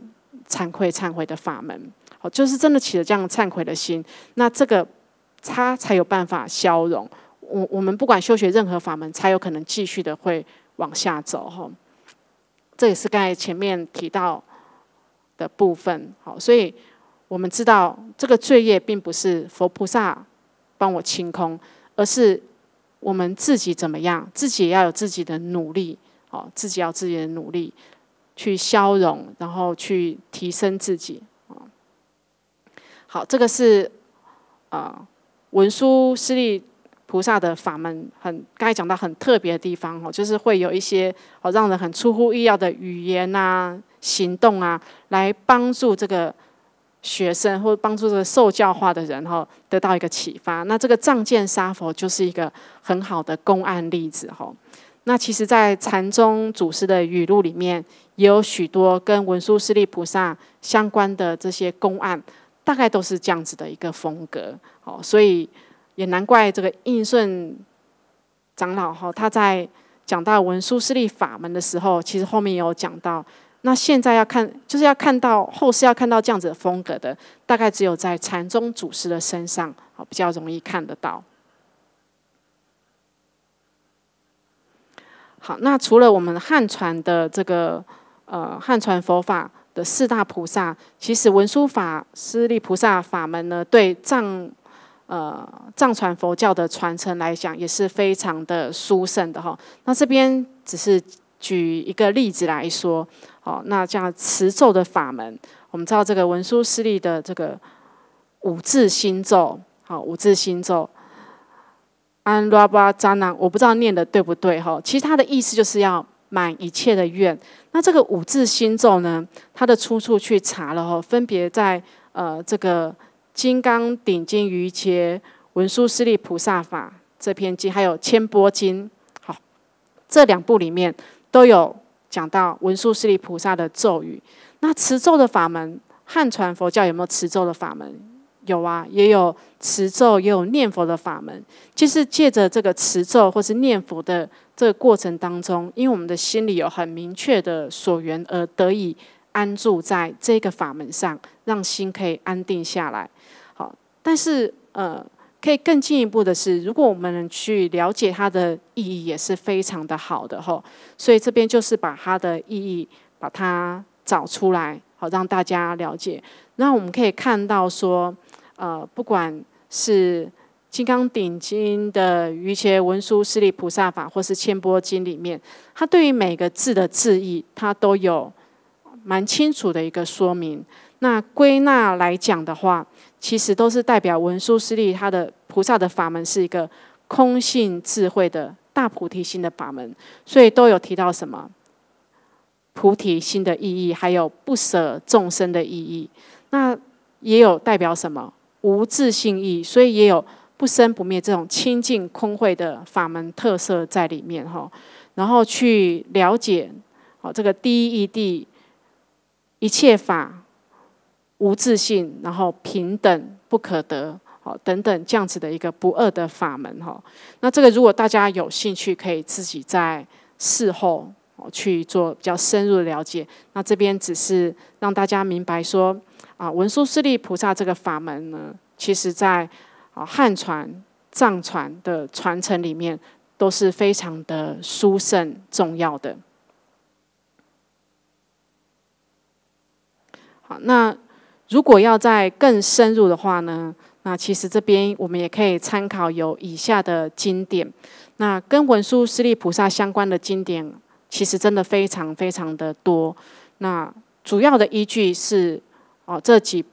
惭愧忏悔的法门，好，就是真的起了这样忏悔的心，那这个他才有办法消融。我我们不管修学任何法门，才有可能继续的会往下走，哈，这也是刚才前面提到的部分，好，所以我们知道这个罪业并不是佛菩萨帮我清空，而是。我们自己怎么样？自己要有自己的努力哦，自己要自己的努力去消融，然后去提升自己。哦、好，这个是啊，文殊师利菩萨的法门很刚才讲到很特别的地方哦，就是会有一些哦让人很出乎意料的语言呐、行动啊，来帮助这个。学生或帮助这受教化的人哈，得到一个启发。那这个仗剑杀佛就是一个很好的公案例子哈。那其实，在禅宗祖师的语录里面，也有许多跟文殊师利菩萨相关的这些公案，大概都是这样子的一个风格哦。所以也难怪这个应顺长老哈，他在讲到文殊师利法门的时候，其实后面也有讲到。那现在要看，就是要看到后世要看到这样子的风格的，大概只有在禅宗祖师的身上好比较容易看得到。好，那除了我们汉传的这个呃汉传佛法的四大菩萨，其实文殊法、师利菩萨法门呢，对藏呃藏传佛教的传承来讲，也是非常的殊胜的哈。那这边只是。举一个例子来说，哦，那叫持咒的法门。我们知道这个文殊师利的这个五字心咒，好，五字心咒安拉巴扎 h 我不知道念的对不对哈。其实它的意思就是要满一切的愿。那这个五字心咒呢，它的出处去查了哈，分别在呃这个《金刚顶经》余切文殊师利菩萨法这篇经，还有《千波经》。好，这两部里面。都有讲到文殊师利菩萨的咒语，那持咒的法门，汉传佛教有没有持咒的法门？有啊，也有持咒，也有念佛的法门，就是借着这个持咒或是念佛的这个过程当中，因为我们的心里有很明确的所缘，而得以安住在这个法门上，让心可以安定下来。好，但是呃。可以更进一步的是，如果我们能去了解它的意义，也是非常的好的吼。所以这边就是把它的意义把它找出来，好让大家了解。那我们可以看到说，呃，不管是《金刚顶经》的《瑜伽文殊师利菩萨法》，或是《千波经》里面，它对于每个字的字义，它都有蛮清楚的一个说明。那归纳来讲的话，其实都是代表文殊师利他的菩萨的法门是一个空性智慧的大菩提心的法门，所以都有提到什么菩提心的意义，还有不舍众生的意义。那也有代表什么无自性意，所以也有不生不灭这种清净空慧的法门特色在里面哈。然后去了解哦，这个第一义谛一切法。无自信，然后平等不可得，好，等等这样子的一个不二的法门哈。那这个如果大家有兴趣，可以自己在事后去做比较深入的了解。那这边只是让大家明白说，啊，文殊师利菩萨这个法门呢，其实在啊汉传、藏传的传承里面都是非常的殊胜、重要的。好，那。如果要在更深入的话呢，那其实这边我们也可以参考有以下的经典。那跟文殊师利菩萨相关的经典，其实真的非常非常的多。那主要的依据是哦，这几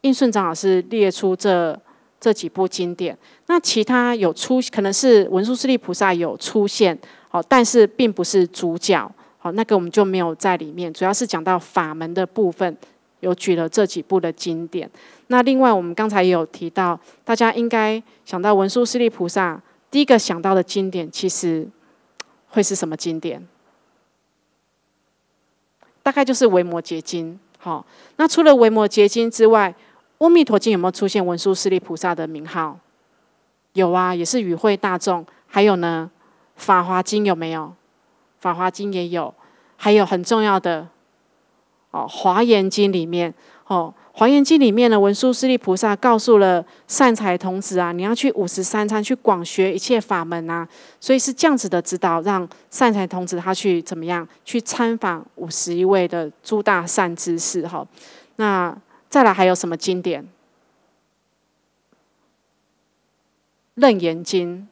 应顺长老是列出这这几部经典。那其他有出可能是文殊师利菩萨有出现哦，但是并不是主角好，那个我们就没有在里面。主要是讲到法门的部分。有举了这几部的经典，那另外我们刚才也有提到，大家应该想到文殊师利菩萨第一个想到的经典，其实会是什么经典？大概就是《维摩诘经》。好，那除了《维摩诘经》之外，《阿弥陀经》有没有出现文殊师利菩萨的名号？有啊，也是与会大众。还有呢，《法华经》有没有？《法华经》也有。还有很重要的。哦，《华严经》里面，哦，《华严经》里面呢，文殊师利菩萨告诉了善财童子啊，你要去五十三参，去广学一切法门啊，所以是这样子的指导，让善财童子他去怎么样，去参访五十一位的诸大善知识，哈。那再来还有什么经典？《楞严经》，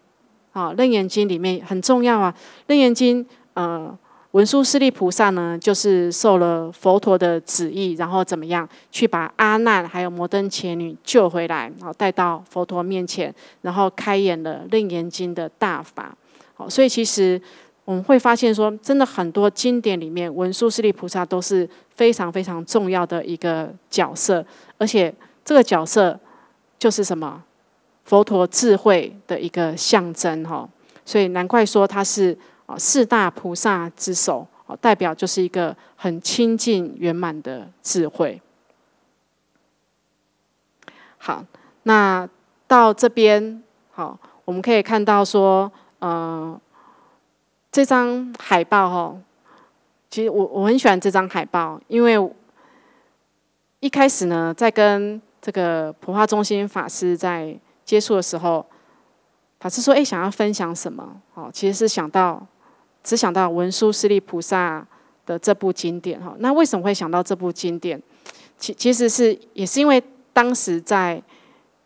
啊，《楞严经》里面很重要啊，《楞严经》呃。文殊师利菩萨呢，就是受了佛陀的旨意，然后怎么样去把阿难还有摩登伽女救回来，然后带到佛陀面前，然后开演了《楞严经》的大法。好，所以其实我们会发现说，真的很多经典里面，文殊师利菩萨都是非常非常重要的一个角色，而且这个角色就是什么佛陀智慧的一个象征哈。所以难怪说他是。四大菩萨之首，代表就是一个很清净圆满的智慧。好，那到这边，好，我们可以看到说，呃，这张海报哦，其实我我很喜欢这张海报，因为一开始呢，在跟这个普化中心法师在接触的时候，法师说，哎，想要分享什么？哦，其实是想到。只想到文殊师利菩萨的这部经典哈，那为什么会想到这部经典？其其实是也是因为当时在，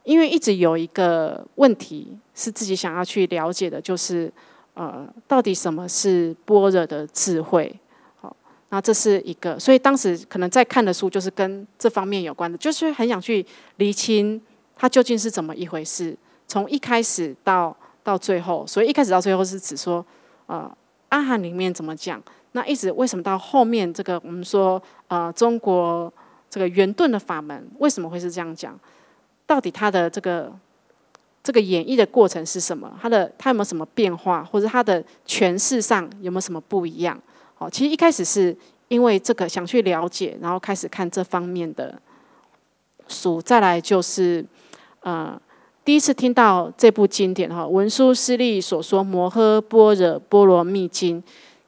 因为一直有一个问题是自己想要去了解的，就是呃，到底什么是般若的智慧？好，那这是一个，所以当时可能在看的书就是跟这方面有关的，就是很想去厘清它究竟是怎么一回事，从一开始到到最后，所以一开始到最后是指说，呃。阿含里面怎么讲？那一直为什么到后面这个我们说呃中国这个圆顿的法门为什么会是这样讲？到底它的这个这个演绎的过程是什么？它的它有没有什么变化，或者它的诠释上有没有什么不一样？哦，其实一开始是因为这个想去了解，然后开始看这方面的书，再来就是呃。第一次听到这部经典哈，文殊师利所说《摩诃般若波罗蜜经》，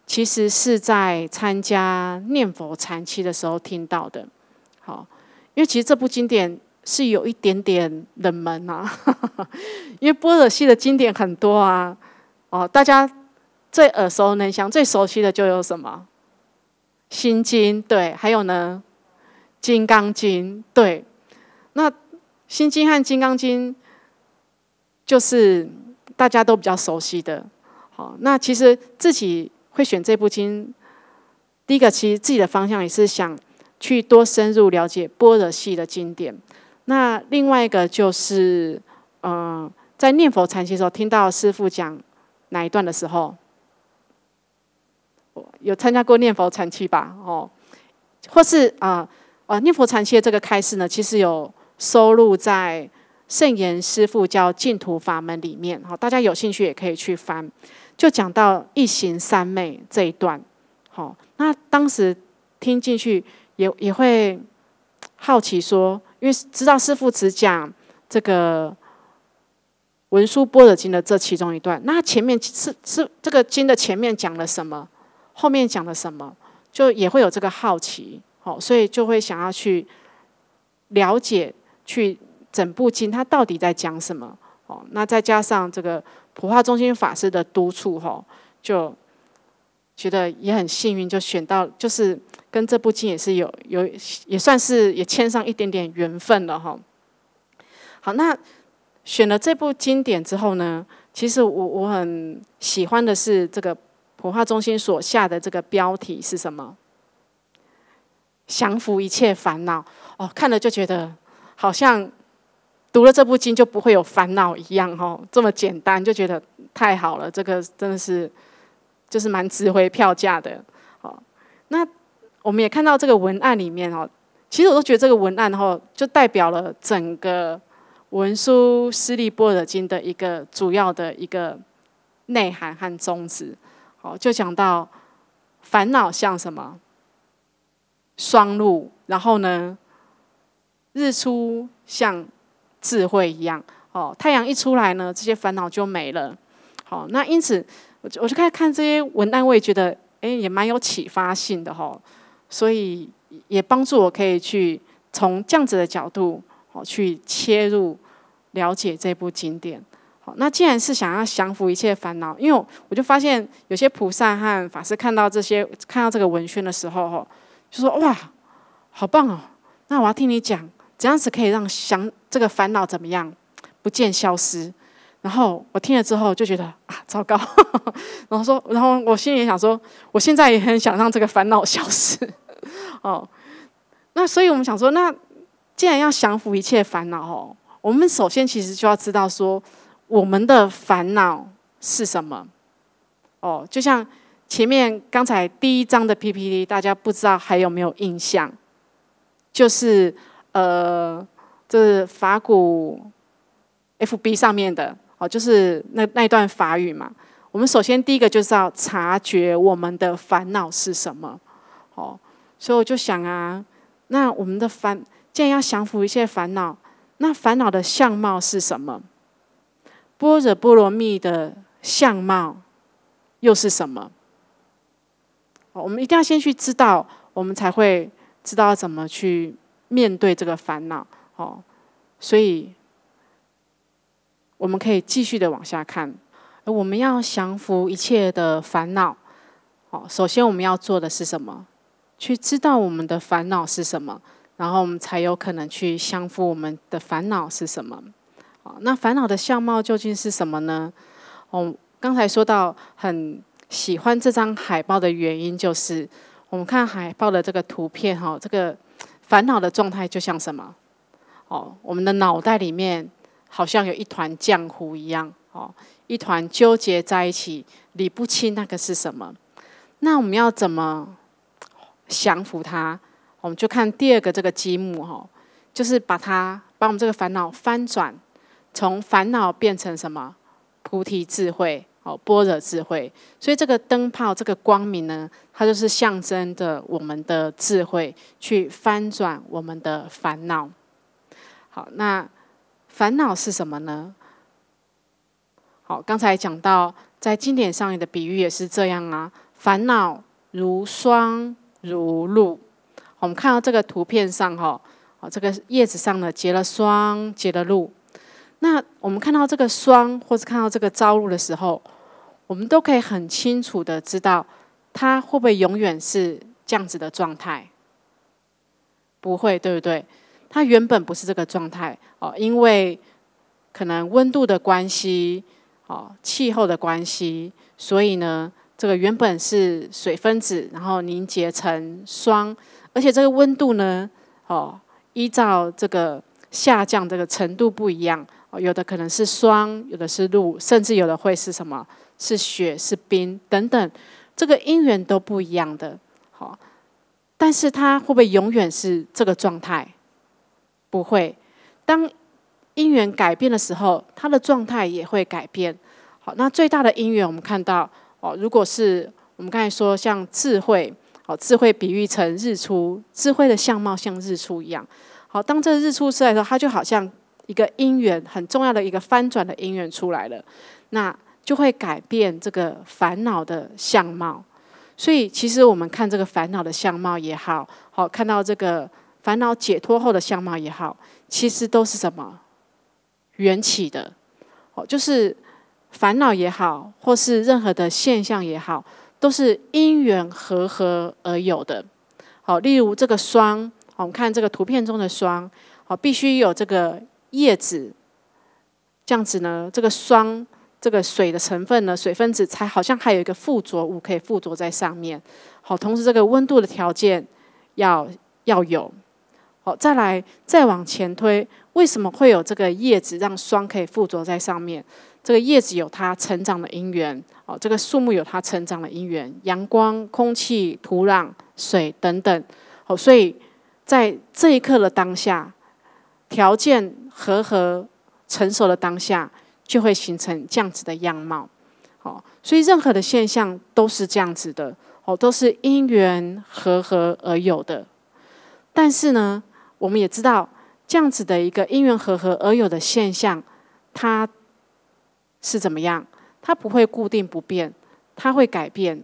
其实是在参加念佛禅期的时候听到的。好，因为其实这部经典是有一点点冷门啊，因为般若系的经典很多啊。哦，大家最耳熟能详、最熟悉的就有什么《心经》对，还有呢《金刚经》对。那《心经》和《金刚经》。就是大家都比较熟悉的，好，那其实自己会选这部经，第一个其实自己的方向也是想去多深入了解般若系的经典，那另外一个就是，嗯，在念佛禅期的时候听到师父讲哪一段的时候，有参加过念佛禅期吧？哦，或是啊，呃，念佛禅的这个开示呢，其实有收录在。圣严师父教净土法门里面，好，大家有兴趣也可以去翻，就讲到一行三昧这一段。好，那当时听进去也也会好奇说，因为知道师父只讲这个文殊般若经的这其中一段，那前面是是这个经的前面讲了什么，后面讲了什么，就也会有这个好奇，好，所以就会想要去了解去。整部经，他到底在讲什么？哦，那再加上这个普化中心法师的督促，吼，就觉得也很幸运，就选到，就是跟这部经也是有有，也算是也牵上一点点缘分了，哈。好，那选了这部经典之后呢，其实我我很喜欢的是这个普化中心所下的这个标题是什么？降服一切烦恼哦，看了就觉得好像。读了这部经就不会有烦恼一样，吼，这么简单就觉得太好了。这个真的是，就是蛮值回票价的。好，那我们也看到这个文案里面哦，其实我都觉得这个文案吼，就代表了整个文殊师利波尔经的一个主要的一个内涵和宗旨。好，就讲到烦恼像什么，双路，然后呢，日出像。智慧一样哦，太阳一出来呢，这些烦恼就没了。好，那因此我就我就开始看这些文案，我也觉得哎，也蛮有启发性的哈。所以也帮助我可以去从这样子的角度哦去切入了解这部经典。好，那既然是想要降服一切烦恼，因为我就发现有些菩萨和法师看到这些看到这个文宣的时候哦，就说哇，好棒哦，那我要听你讲。怎样子可以让想这个烦恼怎么样不见消失？然后我听了之后就觉得啊糟糕，然后说，然后我心里也想说，我现在也很想让这个烦恼消失 哦。那所以我们想说，那既然要降服一切烦恼哦，我们首先其实就要知道说我们的烦恼是什么哦。就像前面刚才第一章的 PPT，大家不知道还有没有印象，就是。呃，就是法古，F B 上面的哦，就是那那一段法语嘛。我们首先第一个就是要察觉我们的烦恼是什么哦。所以我就想啊，那我们的烦，既然要降服一些烦恼，那烦恼的相貌是什么？般若波罗蜜的相貌又是什么？哦，我们一定要先去知道，我们才会知道怎么去。面对这个烦恼，哦，所以我们可以继续的往下看。我们要降服一切的烦恼，哦，首先我们要做的是什么？去知道我们的烦恼是什么，然后我们才有可能去降服我们的烦恼是什么。哦，那烦恼的相貌究竟是什么呢？哦，刚才说到很喜欢这张海报的原因，就是我们看海报的这个图片，哈，这个。烦恼的状态就像什么？哦，我们的脑袋里面好像有一团浆糊一样，哦，一团纠结在一起，理不清那个是什么。那我们要怎么降服它？我们就看第二个这个积木，哈，就是把它把我们这个烦恼翻转，从烦恼变成什么？菩提智慧。哦，般若智慧，所以这个灯泡，这个光明呢，它就是象征着我们的智慧，去翻转我们的烦恼。好，那烦恼是什么呢？好，刚才讲到在经典上面的比喻也是这样啊，烦恼如霜如露。我们看到这个图片上，哈，好，这个叶子上呢结了霜，结了露。那我们看到这个霜，或是看到这个朝露的时候，我们都可以很清楚的知道，它会不会永远是这样子的状态？不会，对不对？它原本不是这个状态哦，因为可能温度的关系哦，气候的关系，所以呢，这个原本是水分子，然后凝结成霜，而且这个温度呢，哦，依照这个下降这个程度不一样，哦，有的可能是霜，有的是露，甚至有的会是什么？是雪，是冰，等等，这个因缘都不一样的。好，但是它会不会永远是这个状态？不会。当因缘改变的时候，它的状态也会改变。好，那最大的因缘，我们看到哦，如果是我们刚才说像智慧，哦，智慧比喻成日出，智慧的相貌像日出一样。好，当这日出出来的时候，它就好像一个因缘很重要的一个翻转的因缘出来了。那就会改变这个烦恼的相貌，所以其实我们看这个烦恼的相貌也好，好看到这个烦恼解脱后的相貌也好，其实都是什么缘起的，哦，就是烦恼也好，或是任何的现象也好，都是因缘和合而有的。好，例如这个霜，我们看这个图片中的霜，好，必须有这个叶子，这样子呢，这个霜。这个水的成分呢，水分子才好像还有一个附着物可以附着在上面，好，同时这个温度的条件要要有，好，再来再往前推，为什么会有这个叶子让霜可以附着在上面？这个叶子有它成长的因缘，哦，这个树木有它成长的因缘，阳光、空气、土壤、水等等，哦，所以在这一刻的当下，条件和和成熟的当下。就会形成这样子的样貌，哦，所以任何的现象都是这样子的，哦，都是因缘和合而有的。但是呢，我们也知道这样子的一个因缘和合而有的现象，它是怎么样？它不会固定不变，它会改变，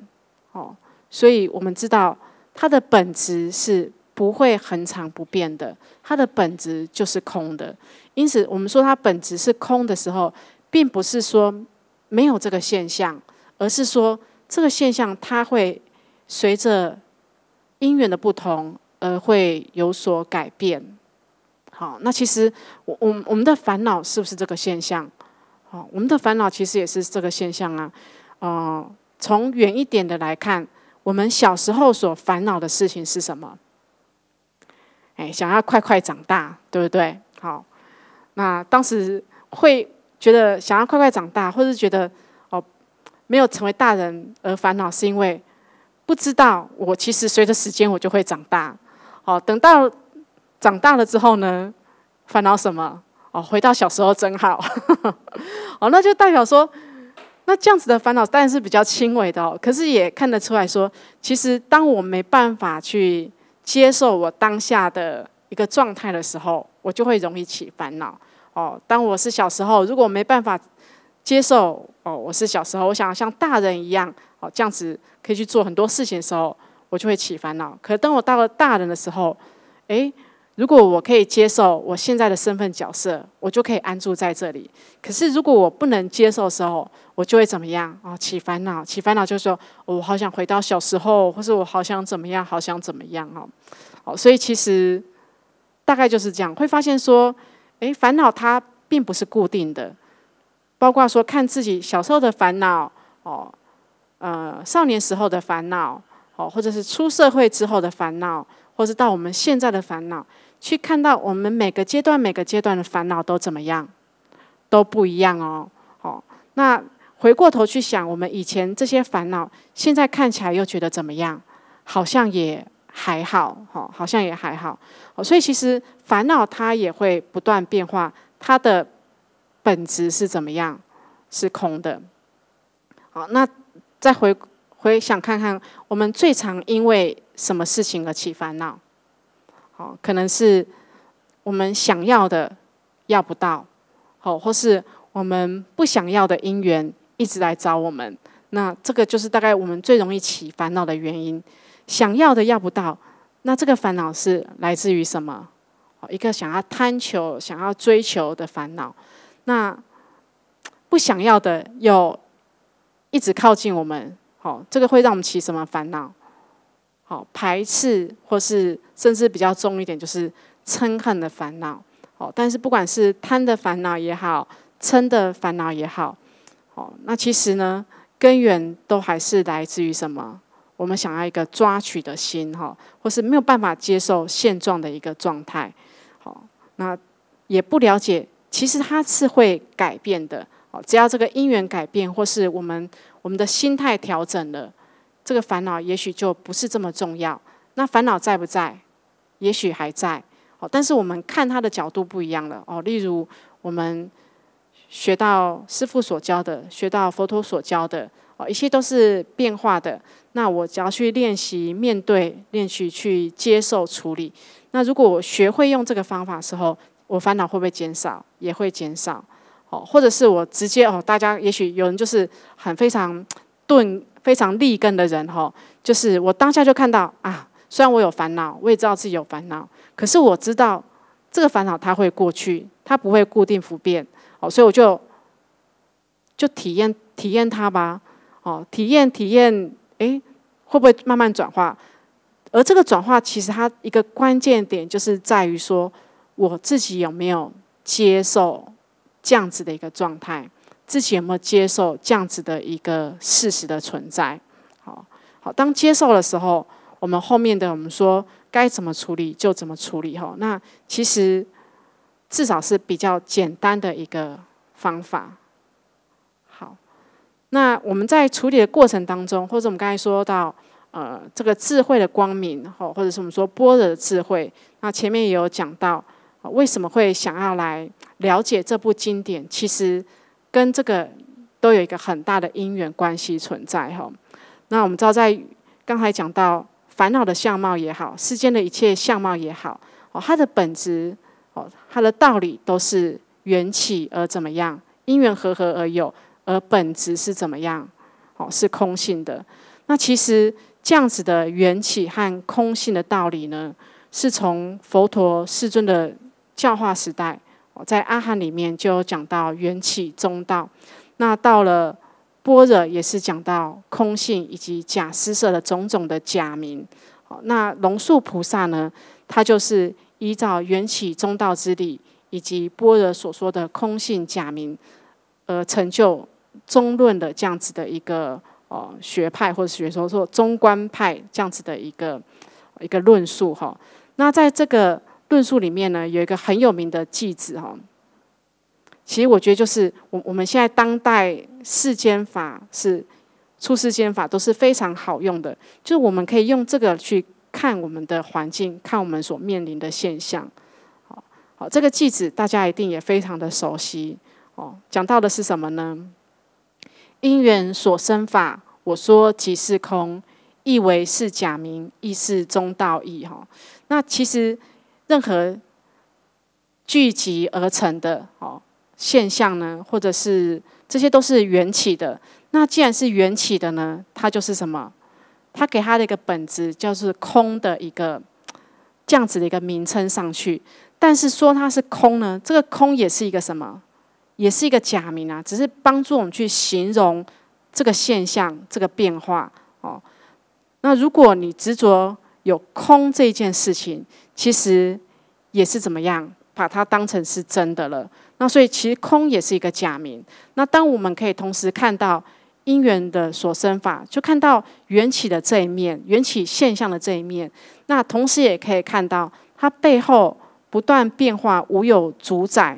哦，所以我们知道它的本质是不会恒常不变的，它的本质就是空的。因此，我们说它本质是空的时候，并不是说没有这个现象，而是说这个现象它会随着因缘的不同而会有所改变。好，那其实我我我们的烦恼是不是这个现象？好，我们的烦恼其实也是这个现象啊。哦，从远一点的来看，我们小时候所烦恼的事情是什么？哎，想要快快长大，对不对？好。那当时会觉得想要快快长大，或是觉得哦没有成为大人而烦恼，是因为不知道我其实随着时间我就会长大。哦，等到长大了之后呢，烦恼什么？哦，回到小时候真好。哦，那就代表说，那这样子的烦恼当然是比较轻微的。可是也看得出来说，其实当我没办法去接受我当下的。一个状态的时候，我就会容易起烦恼哦。当我是小时候，如果没办法接受哦，我是小时候，我想像大人一样哦，这样子可以去做很多事情的时候，我就会起烦恼。可等我到了大人的时候，诶。如果我可以接受我现在的身份角色，我就可以安住在这里。可是如果我不能接受的时候，我就会怎么样啊？起烦恼，起烦恼就是说我好想回到小时候，或是我好想怎么样，好想怎么样哦。哦，所以其实。大概就是这样，会发现说，诶，烦恼它并不是固定的，包括说看自己小时候的烦恼，哦，呃，少年时候的烦恼，哦，或者是出社会之后的烦恼，或是到我们现在的烦恼，去看到我们每个阶段、每个阶段的烦恼都怎么样，都不一样哦，哦，那回过头去想，我们以前这些烦恼，现在看起来又觉得怎么样？好像也。还好，好，好像也还好，所以其实烦恼它也会不断变化，它的本质是怎么样？是空的。好，那再回回想看看，我们最常因为什么事情而起烦恼？好，可能是我们想要的要不到，好，或是我们不想要的因缘一直来找我们。那这个就是大概我们最容易起烦恼的原因。想要的要不到，那这个烦恼是来自于什么？哦，一个想要贪求、想要追求的烦恼。那不想要的又一直靠近我们，好，这个会让我们起什么烦恼？好，排斥或是甚至比较重一点，就是嗔恨的烦恼。哦，但是不管是贪的烦恼也好，嗔的烦恼也好，哦，那其实呢，根源都还是来自于什么？我们想要一个抓取的心，哈，或是没有办法接受现状的一个状态，好，那也不了解，其实它是会改变的，好，只要这个因缘改变，或是我们我们的心态调整了，这个烦恼也许就不是这么重要。那烦恼在不在？也许还在，好，但是我们看它的角度不一样了，哦，例如我们学到师父所教的，学到佛陀所教的，哦，一切都是变化的。那我只要去练习面对，练习去接受处理。那如果我学会用这个方法时候，我烦恼会不会减少？也会减少。哦，或者是我直接哦，大家也许有人就是很非常钝、非常立根的人哈，就是我当下就看到啊，虽然我有烦恼，我也知道自己有烦恼，可是我知道这个烦恼它会过去，它不会固定不变。哦，所以我就就体验体验它吧。哦，体验体验。哎，会不会慢慢转化？而这个转化，其实它一个关键点就是在于说，我自己有没有接受这样子的一个状态，自己有没有接受这样子的一个事实的存在？好好，当接受的时候，我们后面的我们说该怎么处理就怎么处理哈。那其实至少是比较简单的一个方法。那我们在处理的过程当中，或者我们刚才说到，呃，这个智慧的光明，吼，或者是我们说波若的智慧，那前面也有讲到，为什么会想要来了解这部经典，其实跟这个都有一个很大的因缘关系存在，哈。那我们知道，在刚才讲到烦恼的相貌也好，世间的一切相貌也好，哦，它的本质，哦，它的道理都是缘起而怎么样，因缘和合而有。而本质是怎么样？哦，是空性的。那其实这样子的缘起和空性的道理呢，是从佛陀世尊的教化时代，在阿含里面就有讲到缘起中道。那到了般若，也是讲到空性以及假施舍的种种的假名。那龙树菩萨呢，他就是依照缘起中道之理，以及般若所说的空性假名，而成就。中论的这样子的一个哦学派，或者学说说中观派这样子的一个一个论述哈。那在这个论述里面呢，有一个很有名的句子哈。其实我觉得就是我我们现在当代世间法是出世间法都是非常好用的，就是我们可以用这个去看我们的环境，看我们所面临的现象。好，这个句子大家一定也非常的熟悉哦。讲到的是什么呢？因缘所生法，我说即是空，意为是假名，亦是中道义。哈，那其实任何聚集而成的哦现象呢，或者是这些都是缘起的。那既然是缘起的呢，它就是什么？它给它的一个本质，就是空的一个这样子的一个名称上去。但是说它是空呢，这个空也是一个什么？也是一个假名啊，只是帮助我们去形容这个现象、这个变化哦。那如果你执着有空这一件事情，其实也是怎么样，把它当成是真的了。那所以其实空也是一个假名。那当我们可以同时看到因缘的所生法，就看到缘起的这一面、缘起现象的这一面，那同时也可以看到它背后不断变化、无有主宰。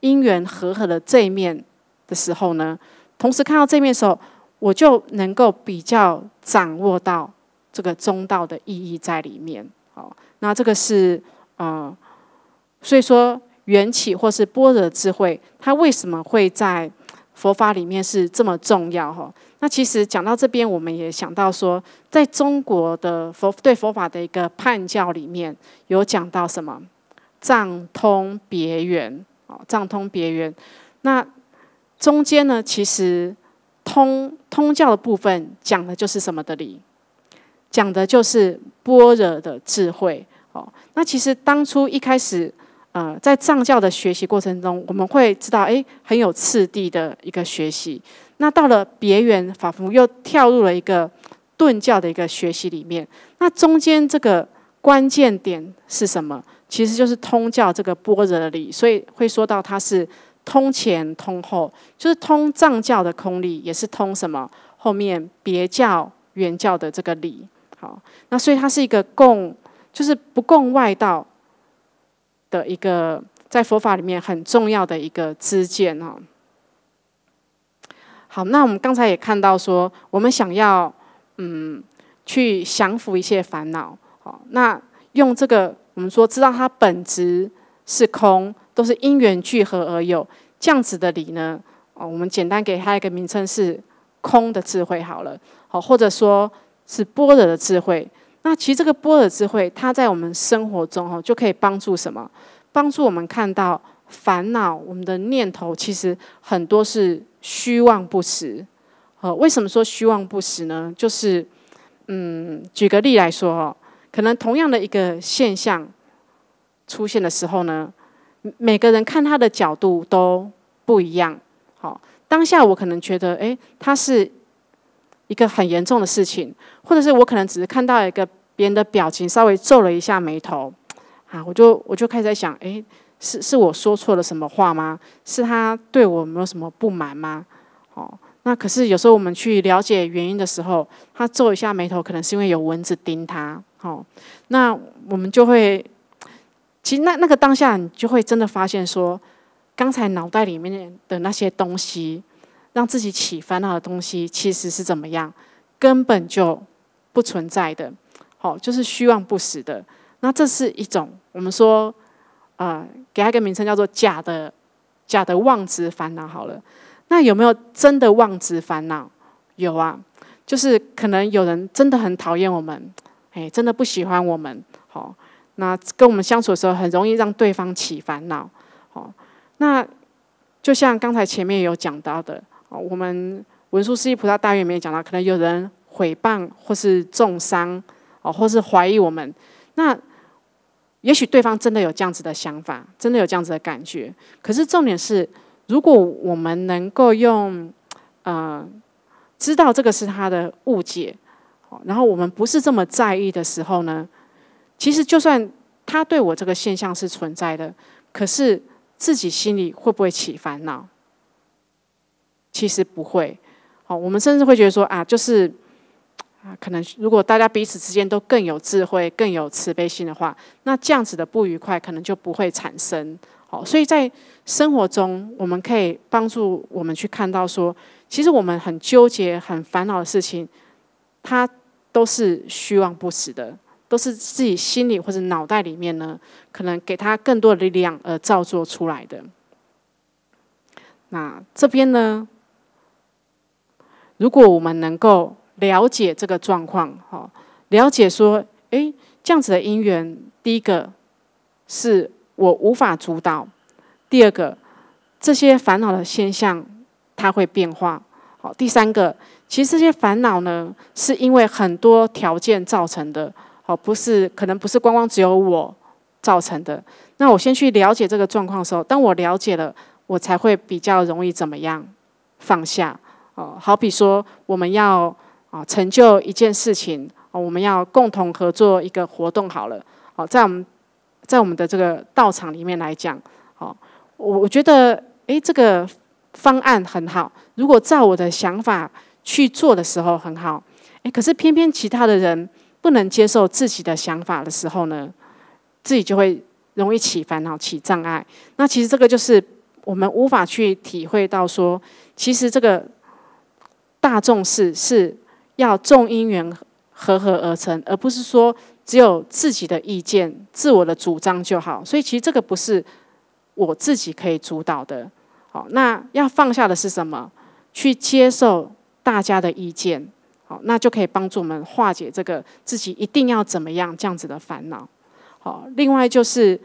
因缘和合的这一面的时候呢，同时看到这面的时候，我就能够比较掌握到这个中道的意义在里面。好，那这个是啊，所以说缘起或是波若智慧，它为什么会在佛法里面是这么重要？哈，那其实讲到这边，我们也想到说，在中国的佛对佛法的一个判教里面有讲到什么藏通别圆。藏通别圆，那中间呢？其实通通教的部分讲的就是什么的理，讲的就是般若的智慧。哦，那其实当初一开始，呃，在藏教的学习过程中，我们会知道，哎，很有次第的一个学习。那到了别圆，仿佛又跳入了一个顿教的一个学习里面。那中间这个关键点是什么？其实就是通教这个波的理，所以会说到它是通前通后，就是通藏教的空理，也是通什么后面别教、原教的这个理。好，那所以它是一个共，就是不共外道的一个，在佛法里面很重要的一个支见哦。好，那我们刚才也看到说，我们想要嗯去降服一些烦恼，好，那用这个。我们说，知道它本质是空，都是因缘聚合而有，这样子的理呢，哦，我们简单给它一个名称是空的智慧好了，好，或者说是波的智慧。那其实这个波的智慧，它在我们生活中哦，就可以帮助什么？帮助我们看到烦恼，我们的念头其实很多是虚妄不实。哦，为什么说虚妄不实呢？就是，嗯，举个例来说哦。可能同样的一个现象出现的时候呢，每个人看他的角度都不一样。好，当下我可能觉得，哎，他是一个很严重的事情，或者是我可能只是看到一个别人的表情稍微皱了一下眉头，啊，我就我就开始在想，哎，是是我说错了什么话吗？是他对我没有什么不满吗？好。那可是有时候我们去了解原因的时候，他皱一下眉头，可能是因为有蚊子叮他。好，那我们就会，其实那那个当下，你就会真的发现说，刚才脑袋里面的那些东西，让自己起烦恼的东西，其实是怎么样，根本就不存在的。好，就是虚妄不实的。那这是一种，我们说啊，给他一个名称叫做“假的假的妄执烦恼”好了。那有没有真的妄执烦恼？有啊，就是可能有人真的很讨厌我们，哎，真的不喜欢我们。好，那跟我们相处的时候，很容易让对方起烦恼。好，那就像刚才前面有讲到的，我们文殊师利菩萨大愿里面讲到，可能有人毁谤或是重伤，哦，或是怀疑我们。那也许对方真的有这样子的想法，真的有这样子的感觉。可是重点是。如果我们能够用，呃，知道这个是他的误解，好，然后我们不是这么在意的时候呢，其实就算他对我这个现象是存在的，可是自己心里会不会起烦恼？其实不会，好，我们甚至会觉得说啊，就是啊，可能如果大家彼此之间都更有智慧、更有慈悲心的话，那这样子的不愉快可能就不会产生。好，所以在生活中，我们可以帮助我们去看到说，其实我们很纠结、很烦恼的事情，它都是虚妄不实的，都是自己心里或者脑袋里面呢，可能给他更多的力量而造作出来的。那这边呢，如果我们能够了解这个状况，哈，了解说，哎，这样子的因缘，第一个是。我无法主导。第二个，这些烦恼的现象，它会变化。好，第三个，其实这些烦恼呢，是因为很多条件造成的。好，不是可能不是光光只有我造成的。那我先去了解这个状况的时候，当我了解了，我才会比较容易怎么样放下。哦，好比说，我们要啊成就一件事情，哦，我们要共同合作一个活动好了。好在我们。在我们的这个道场里面来讲，哦，我我觉得，哎，这个方案很好。如果照我的想法去做的时候很好，哎，可是偏偏其他的人不能接受自己的想法的时候呢，自己就会容易起烦恼、起障碍。那其实这个就是我们无法去体会到说，其实这个大众事是要众因缘和合而成，而不是说。只有自己的意见、自我的主张就好，所以其实这个不是我自己可以主导的。好，那要放下的是什么？去接受大家的意见，好，那就可以帮助我们化解这个自己一定要怎么样这样子的烦恼。好，另外就是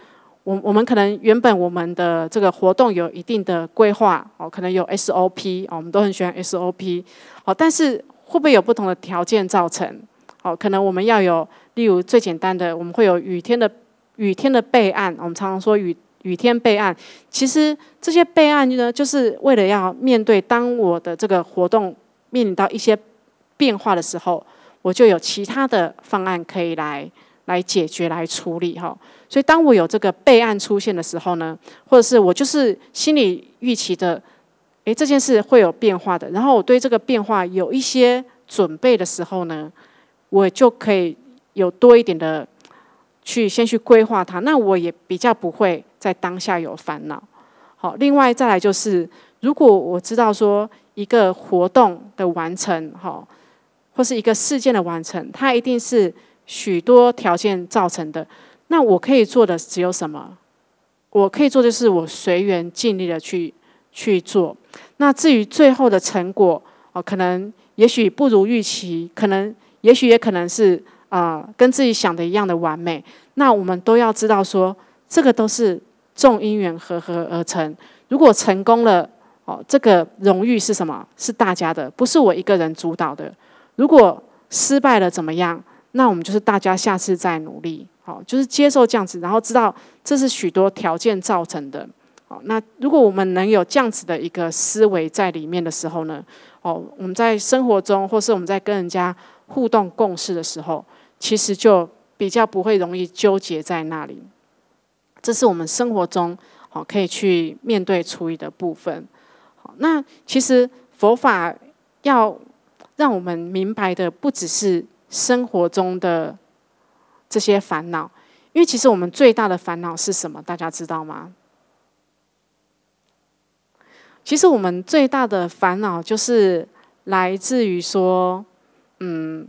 我我们可能原本我们的这个活动有一定的规划，哦，可能有 SOP，我们都很喜欢 SOP，好，但是会不会有不同的条件造成？好，可能我们要有。例如最简单的，我们会有雨天的雨天的备案。我们常常说雨雨天备案，其实这些备案呢，就是为了要面对当我的这个活动面临到一些变化的时候，我就有其他的方案可以来来解决来处理哈。所以当我有这个备案出现的时候呢，或者是我就是心里预期的，诶，这件事会有变化的，然后我对这个变化有一些准备的时候呢，我就可以。有多一点的，去先去规划它。那我也比较不会在当下有烦恼。好，另外再来就是，如果我知道说一个活动的完成，哈，或是一个事件的完成，它一定是许多条件造成的。那我可以做的只有什么？我可以做的是，我随缘尽力的去去做。那至于最后的成果，哦，可能也许不如预期，可能也许也可能是。啊，跟自己想的一样的完美，那我们都要知道，说这个都是众因缘合合而成。如果成功了，哦，这个荣誉是什么？是大家的，不是我一个人主导的。如果失败了，怎么样？那我们就是大家下次再努力，好，就是接受这样子，然后知道这是许多条件造成的。好，那如果我们能有这样子的一个思维在里面的时候呢，哦，我们在生活中，或是我们在跟人家互动共事的时候。其实就比较不会容易纠结在那里，这是我们生活中好可以去面对处理的部分。好，那其实佛法要让我们明白的，不只是生活中的这些烦恼，因为其实我们最大的烦恼是什么？大家知道吗？其实我们最大的烦恼就是来自于说，嗯。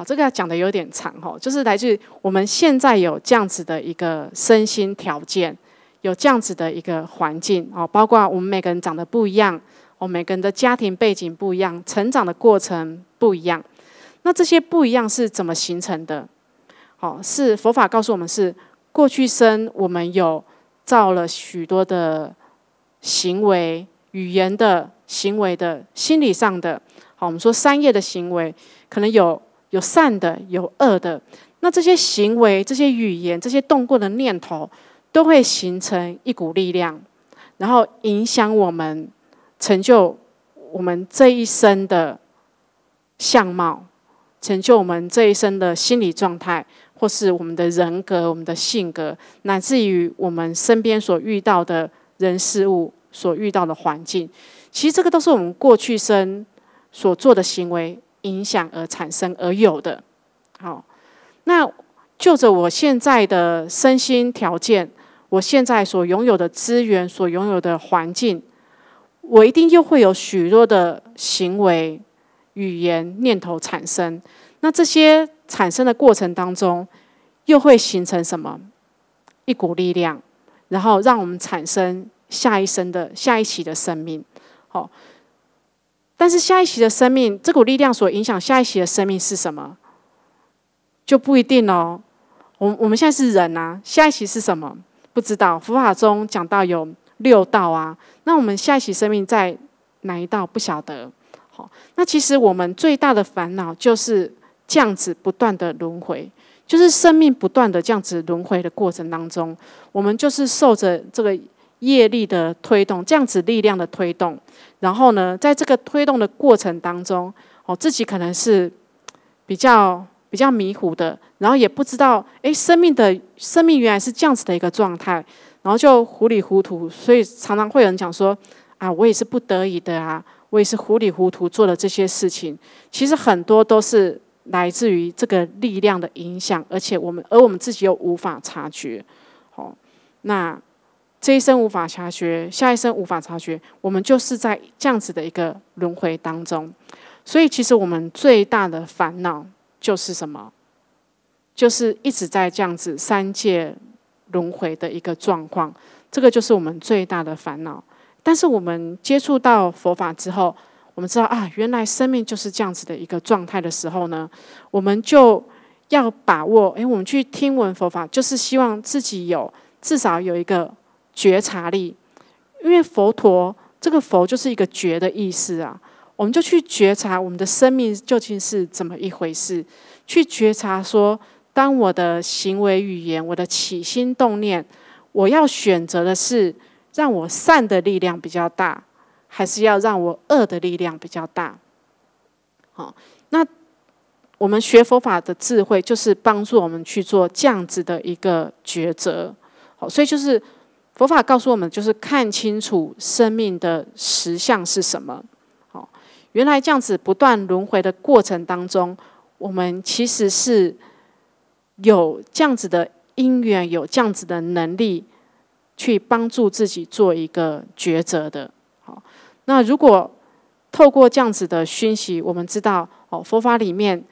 好，这个要讲的有点长哦，就是来自我们现在有这样子的一个身心条件，有这样子的一个环境哦，包括我们每个人长得不一样，我们每个人的家庭背景不一样，成长的过程不一样，那这些不一样是怎么形成的？好，是佛法告诉我们，是过去生我们有造了许多的行为、语言的行为的、心理上的。好，我们说三业的行为，可能有。有善的，有恶的。那这些行为、这些语言、这些动过的念头，都会形成一股力量，然后影响我们，成就我们这一生的相貌，成就我们这一生的心理状态，或是我们的人格、我们的性格，乃至于我们身边所遇到的人事物、所遇到的环境。其实，这个都是我们过去生所做的行为。影响而产生而有的，好，那就着我现在的身心条件，我现在所拥有的资源，所拥有的环境，我一定又会有许多的行为、语言、念头产生。那这些产生的过程当中，又会形成什么一股力量，然后让我们产生下一生的下一期的生命，好。但是下一期的生命，这股力量所影响下一期的生命是什么，就不一定哦。我我们现在是人啊，下一期是什么不知道。佛法中讲到有六道啊，那我们下一期生命在哪一道不晓得？好，那其实我们最大的烦恼就是这样子不断的轮回，就是生命不断的样子轮回的过程当中，我们就是受着这个。业力的推动，这样子力量的推动，然后呢，在这个推动的过程当中，哦，自己可能是比较比较迷糊的，然后也不知道，哎，生命的生命原来是这样子的一个状态，然后就糊里糊涂，所以常常会有人讲说，啊，我也是不得已的啊，我也是糊里糊涂做了这些事情，其实很多都是来自于这个力量的影响，而且我们而我们自己又无法察觉，好，那。这一生无法察觉，下一生无法察觉，我们就是在这样子的一个轮回当中。所以，其实我们最大的烦恼就是什么？就是一直在这样子三界轮回的一个状况。这个就是我们最大的烦恼。但是，我们接触到佛法之后，我们知道啊，原来生命就是这样子的一个状态的时候呢，我们就要把握。诶，我们去听闻佛法，就是希望自己有至少有一个。觉察力，因为佛陀这个“佛”就是一个“觉”的意思啊。我们就去觉察我们的生命究竟是怎么一回事，去觉察说，当我的行为、语言、我的起心动念，我要选择的是让我善的力量比较大，还是要让我恶的力量比较大？好，那我们学佛法的智慧，就是帮助我们去做这样子的一个抉择。好，所以就是。佛法告诉我们，就是看清楚生命的实相是什么。好，原来这样子不断轮回的过程当中，我们其实是有这样子的因缘，有这样子的能力，去帮助自己做一个抉择的。好，那如果透过这样子的熏习，我们知道，哦，佛法里面。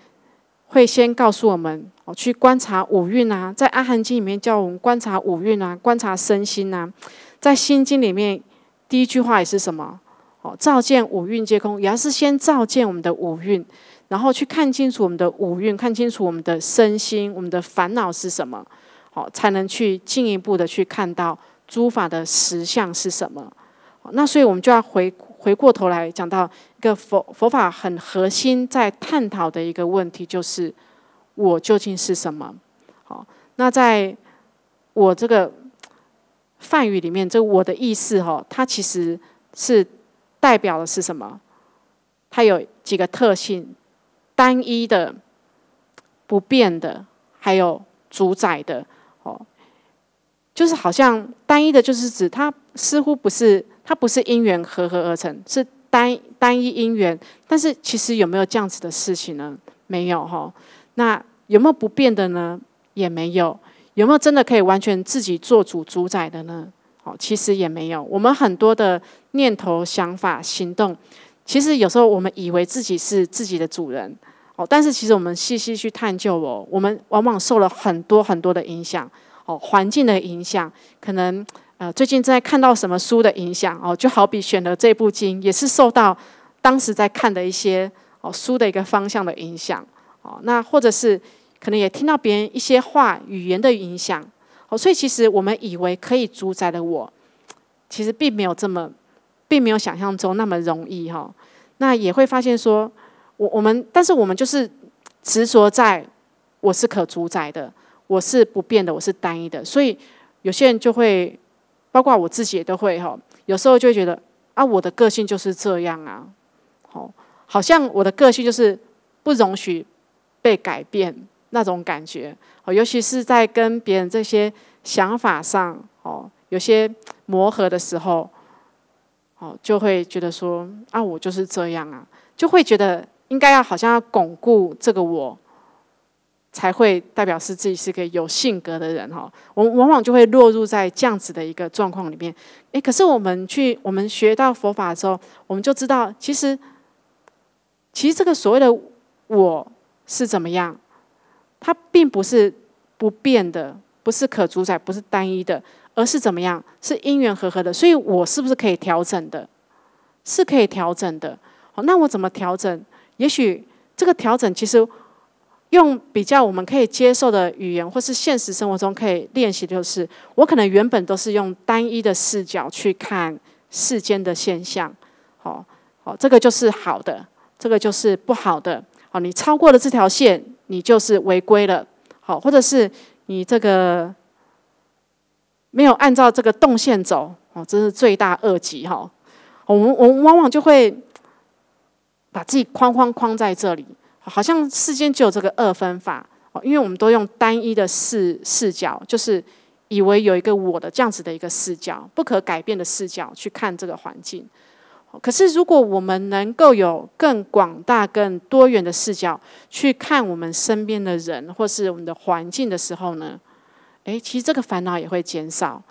会先告诉我们，哦，去观察五蕴啊，在《阿含经》里面叫我们观察五蕴啊，观察身心啊，在《心经》里面第一句话也是什么？哦，照见五蕴皆空，也是先照见我们的五蕴，然后去看清楚我们的五蕴，看清楚我们的身心，我们的烦恼是什么？哦，才能去进一步的去看到诸法的实相是什么。那所以，我们就要回回过头来讲到一个佛佛法很核心在探讨的一个问题，就是我究竟是什么？好，那在我这个梵语里面，这我的意思哈，它其实是代表的是什么？它有几个特性：单一的、不变的，还有主宰的。哦，就是好像单一的，就是指它似乎不是。它不是因缘合合而成，是单单一因缘。但是其实有没有这样子的事情呢？没有哈。那有没有不变的呢？也没有。有没有真的可以完全自己做主主宰的呢？哦，其实也没有。我们很多的念头、想法、行动，其实有时候我们以为自己是自己的主人哦，但是其实我们细细去探究哦，我们往往受了很多很多的影响哦，环境的影响可能。呃，最近在看到什么书的影响哦？就好比选了这部经，也是受到当时在看的一些哦书的一个方向的影响哦。那或者是可能也听到别人一些话语言的影响哦。所以其实我们以为可以主宰的我，其实并没有这么，并没有想象中那么容易哈。那也会发现说，我我们但是我们就是执着在我是可主宰的，我是不变的，我是单一的，所以有些人就会。包括我自己也都会哈，有时候就会觉得啊，我的个性就是这样啊，好，好像我的个性就是不容许被改变那种感觉，尤其是在跟别人这些想法上哦，有些磨合的时候，哦，就会觉得说啊，我就是这样啊，就会觉得应该要好像要巩固这个我。才会代表是自己是个有性格的人哈，我们往往就会落入在这样子的一个状况里面。诶，可是我们去我们学到佛法的时候，我们就知道，其实其实这个所谓的我是怎么样，它并不是不变的，不是可主宰，不是单一的，而是怎么样是因缘和合的。所以，我是不是可以调整的？是可以调整的。好，那我怎么调整？也许这个调整其实。用比较我们可以接受的语言，或是现实生活中可以练习就是我可能原本都是用单一的视角去看世间的现象，哦哦，这个就是好的，这个就是不好的，哦，你超过了这条线，你就是违规了，好，或者是你这个没有按照这个动线走，哦，这是罪大恶极哈，我们我们往往就会把自己框框框在这里。好像世间只有这个二分法，哦，因为我们都用单一的视视角，就是以为有一个我的这样子的一个视角，不可改变的视角去看这个环境。可是，如果我们能够有更广大、更多元的视角去看我们身边的人或是我们的环境的时候呢，诶，其实这个烦恼也会减少，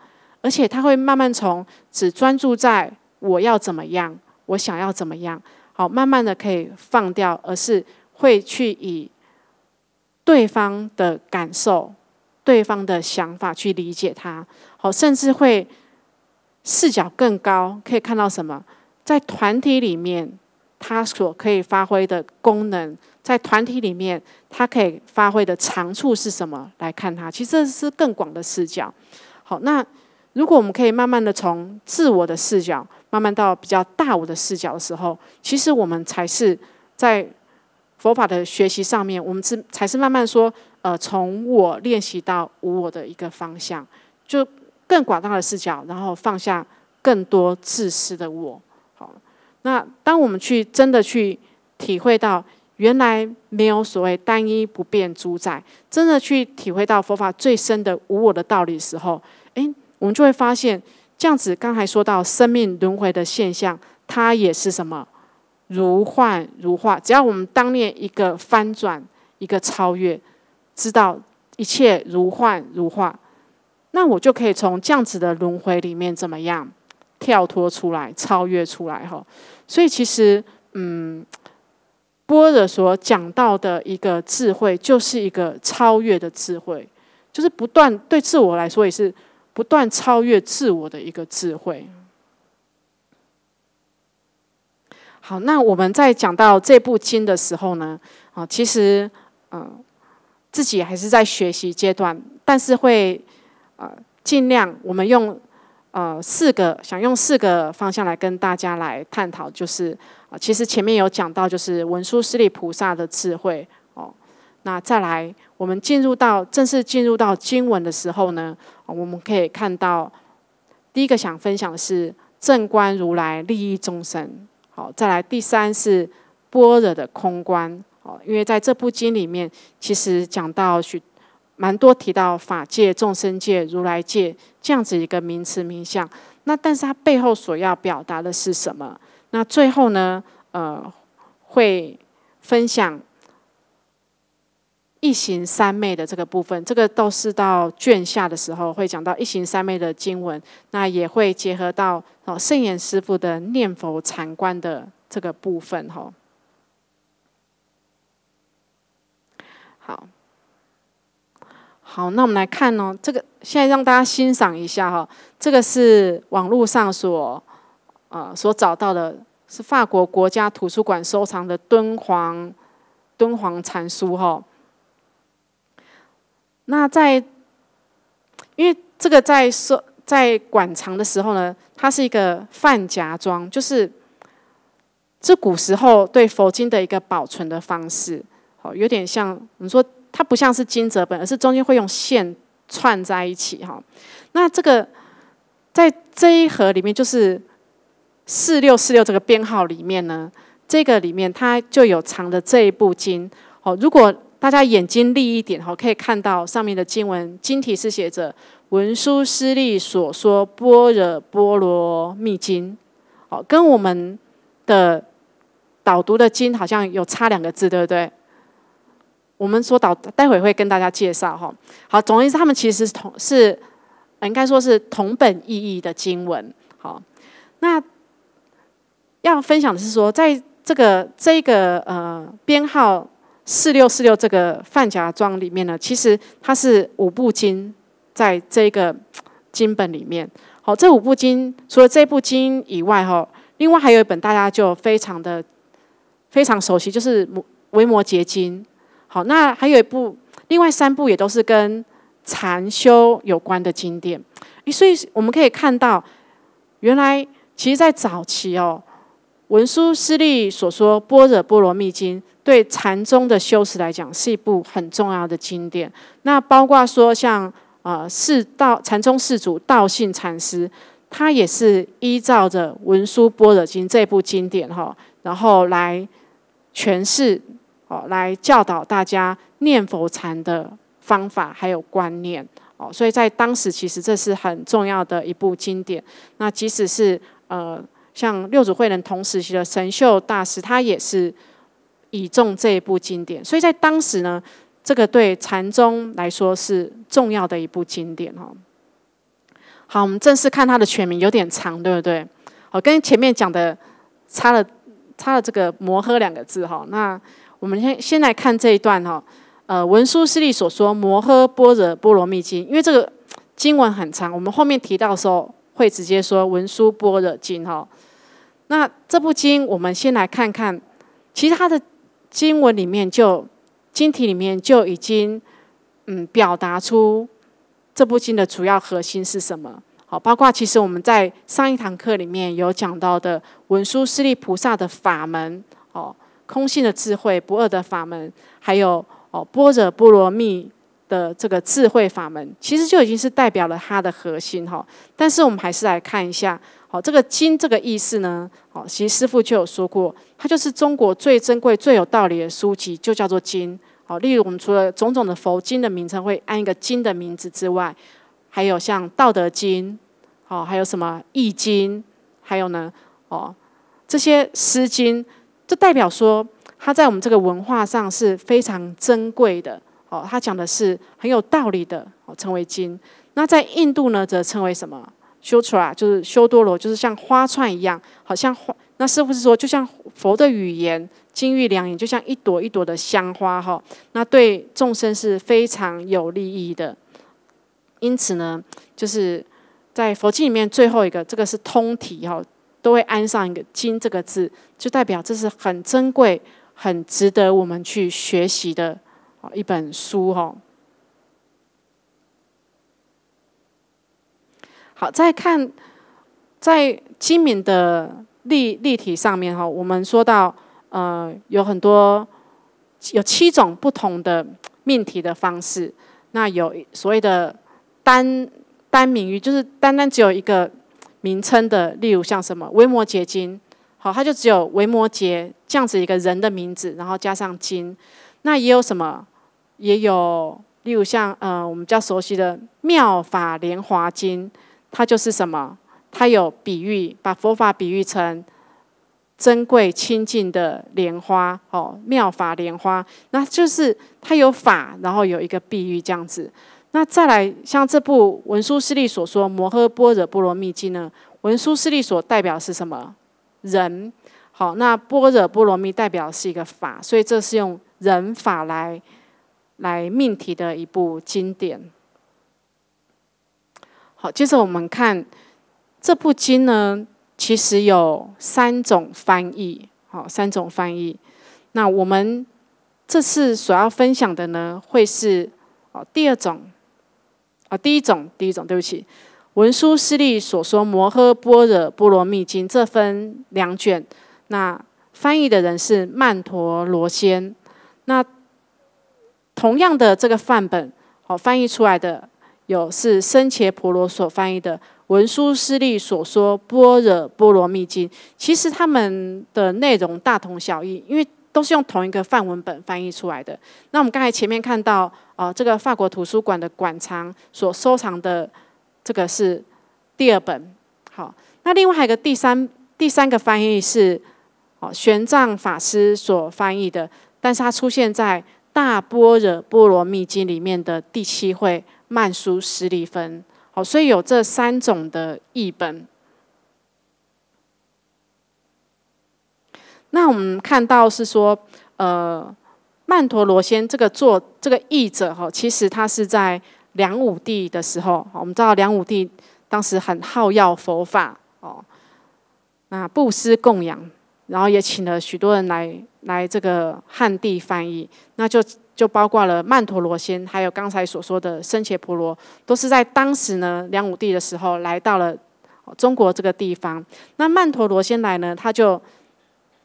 而且它会慢慢从只专注在我要怎么样，我想要怎么样，好，慢慢的可以放掉，而是。会去以对方的感受、对方的想法去理解他，好，甚至会视角更高，可以看到什么？在团体里面，他所可以发挥的功能，在团体里面，他可以发挥的长处是什么？来看他，其实这是更广的视角。好，那如果我们可以慢慢的从自我的视角，慢慢到比较大我的视角的时候，其实我们才是在。佛法的学习上面，我们是才是慢慢说，呃，从我练习到无我的一个方向，就更广大的视角，然后放下更多自私的我。好，那当我们去真的去体会到，原来没有所谓单一不变主宰，真的去体会到佛法最深的无我的道理的时候，诶，我们就会发现，这样子刚才说到生命轮回的现象，它也是什么？如幻如化，只要我们当念一个翻转、一个超越，知道一切如幻如化，那我就可以从这样子的轮回里面怎么样跳脱出来、超越出来哈。所以其实，嗯，波若所讲到的一个智慧，就是一个超越的智慧，就是不断对自我来说也是不断超越自我的一个智慧。好，那我们在讲到这部经的时候呢，啊，其实，嗯，自己还是在学习阶段，但是会，呃，尽量我们用，呃，四个想用四个方向来跟大家来探讨，就是，啊，其实前面有讲到，就是文殊师利菩萨的智慧，哦，那再来，我们进入到正式进入到经文的时候呢，我们可以看到，第一个想分享的是正观如来利益众生。好，再来第三是般若的空观。哦，因为在这部经里面，其实讲到许蛮多提到法界、众生界、如来界这样子一个名词名相。那但是它背后所要表达的是什么？那最后呢？呃，会分享。一行三昧的这个部分，这个都是到卷下的时候会讲到一行三昧的经文，那也会结合到哦圣严师父的念佛禅观的这个部分哈。好，好，那我们来看哦，这个现在让大家欣赏一下哈。这个是网络上所呃所找到的，是法国国家图书馆收藏的敦煌敦煌禅书哈。那在，因为这个在说在馆藏的时候呢，它是一个范夹装，就是这古时候对佛经的一个保存的方式，哦，有点像我们说它不像是金折本，而是中间会用线串在一起哈。那这个在这一盒里面，就是四六四六这个编号里面呢，这个里面它就有藏的这一部经，哦。如果。大家眼睛利一点哈，可以看到上面的经文，经题是写着《文殊师利所说般若波罗蜜经》，好，跟我们的导读的经好像有差两个字，对不对？我们说导，待会会跟大家介绍哈。好，总而言之，他们其实是同是，应该说是同本意义的经文。好，那要分享的是说，在这个这个呃编号。四六四六这个范家装里面呢，其实它是五部经，在这个经本里面。好，这五部经除了这部经以外，哈，另外还有一本大家就非常的非常熟悉，就是《维摩诘经》。好，那还有一部，另外三部也都是跟禅修有关的经典。所以我们可以看到，原来其实，在早期哦。文殊师利所说《般若波罗蜜经》，对禅宗的修持来讲，是一部很重要的经典。那包括说，像呃四道禅宗四祖道信禅师，他也是依照着《文殊般若经》这部经典哈，然后来诠释哦，来教导大家念佛禅的方法还有观念哦。所以在当时，其实这是很重要的一部经典。那即使是呃。像六祖慧能同时期的神秀大师，他也是倚重这一部经典，所以在当时呢，这个对禅宗来说是重要的一部经典哈。好，我们正式看它的全名，有点长，对不对？好，跟前面讲的差了差了这个“摩诃”两个字哈。那我们先先来看这一段哈。呃，文殊师利所说《摩诃般若波罗蜜经》，因为这个经文很长，我们后面提到时候会直接说《文殊般若经》哈。那这部经，我们先来看看，其实它的经文里面就经题里面就已经嗯表达出这部经的主要核心是什么。好，包括其实我们在上一堂课里面有讲到的《文殊师利菩萨的法门》哦，空性的智慧、不二的法门，还有哦般若波罗蜜的这个智慧法门，其实就已经是代表了它的核心哈。但是我们还是来看一下。好，这个经这个意思呢？好，其实师傅就有说过，它就是中国最珍贵、最有道理的书籍，就叫做经。好，例如我们除了种种的佛经的名称会按一个经的名字之外，还有像《道德经》，好，还有什么《易经》，还有呢，哦，这些诗经，这代表说它在我们这个文化上是非常珍贵的。哦，它讲的是很有道理的，哦，称为经。那在印度呢，则称为什么？修出来就是修多罗，就是像花串一样，好像花。那是不是说，就像佛的语言，金玉良言，就像一朵一朵的香花哈？那对众生是非常有利益的。因此呢，就是在佛经里面最后一个，这个是通体哈，都会安上一个“金”这个字，就代表这是很珍贵、很值得我们去学习的一本书哈。好，再看在精明》的例例题上面哈，我们说到呃有很多有七种不同的命题的方式。那有所谓的单单名语，就是单单只有一个名称的，例如像什么《维摩诘经》，好，它就只有维摩诘这样子一个人的名字，然后加上经。那也有什么，也有例如像呃我们较熟悉的《妙法莲华经》。它就是什么？它有比喻，把佛法比喻成珍贵清净的莲花，哦，妙法莲花。那就是它有法，然后有一个比喻这样子。那再来，像这部文殊师利所说《摩诃般若波罗蜜经》呢？文殊师利所代表是什么人？好，那般若波罗蜜代表是一个法，所以这是用人法来来命题的一部经典。接着我们看这部经呢，其实有三种翻译，好，三种翻译。那我们这次所要分享的呢，会是哦第二种，啊第一种，第一种，对不起，文殊师利所说《摩诃般若波罗蜜经》这分两卷，那翻译的人是曼陀罗仙。那同样的这个范本，好翻译出来的。有是生前婆罗所翻译的《文殊师利所说般若波罗蜜经》，其实他们的内容大同小异，因为都是用同一个范文本翻译出来的。那我们刚才前面看到，哦，这个法国图书馆的馆藏所收藏的这个是第二本。好，那另外还有个第三、第三个翻译是哦玄奘法师所翻译的，但是它出现在《大般若波罗蜜经》里面的第七会。曼殊十蒂分，好，所以有这三种的译本。那我们看到是说，呃，曼陀罗仙这个作这个译者哈，其实他是在梁武帝的时候，我们知道梁武帝当时很好要佛法哦，那布施供养，然后也请了许多人来来这个汉地翻译，那就。就包括了曼陀罗仙，还有刚才所说的生且婆罗，都是在当时呢梁武帝的时候来到了中国这个地方。那曼陀罗仙来呢，他就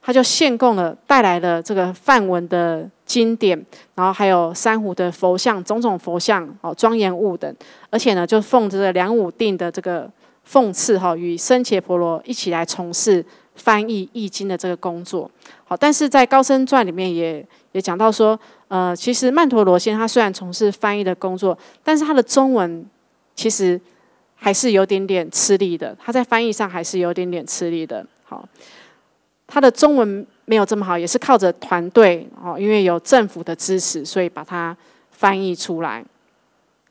他就献供了，带来了这个梵文的经典，然后还有珊瑚的佛像、种种佛像哦、庄严物等。而且呢，就奉着梁武帝的这个奉赐哈，与生且婆罗一起来从事翻译《易经》的这个工作。好，但是在《高僧传》里面也也讲到说。呃，其实曼陀罗先他虽然从事翻译的工作，但是他的中文其实还是有点点吃力的。他在翻译上还是有点点吃力的。好，他的中文没有这么好，也是靠着团队哦，因为有政府的支持，所以把它翻译出来。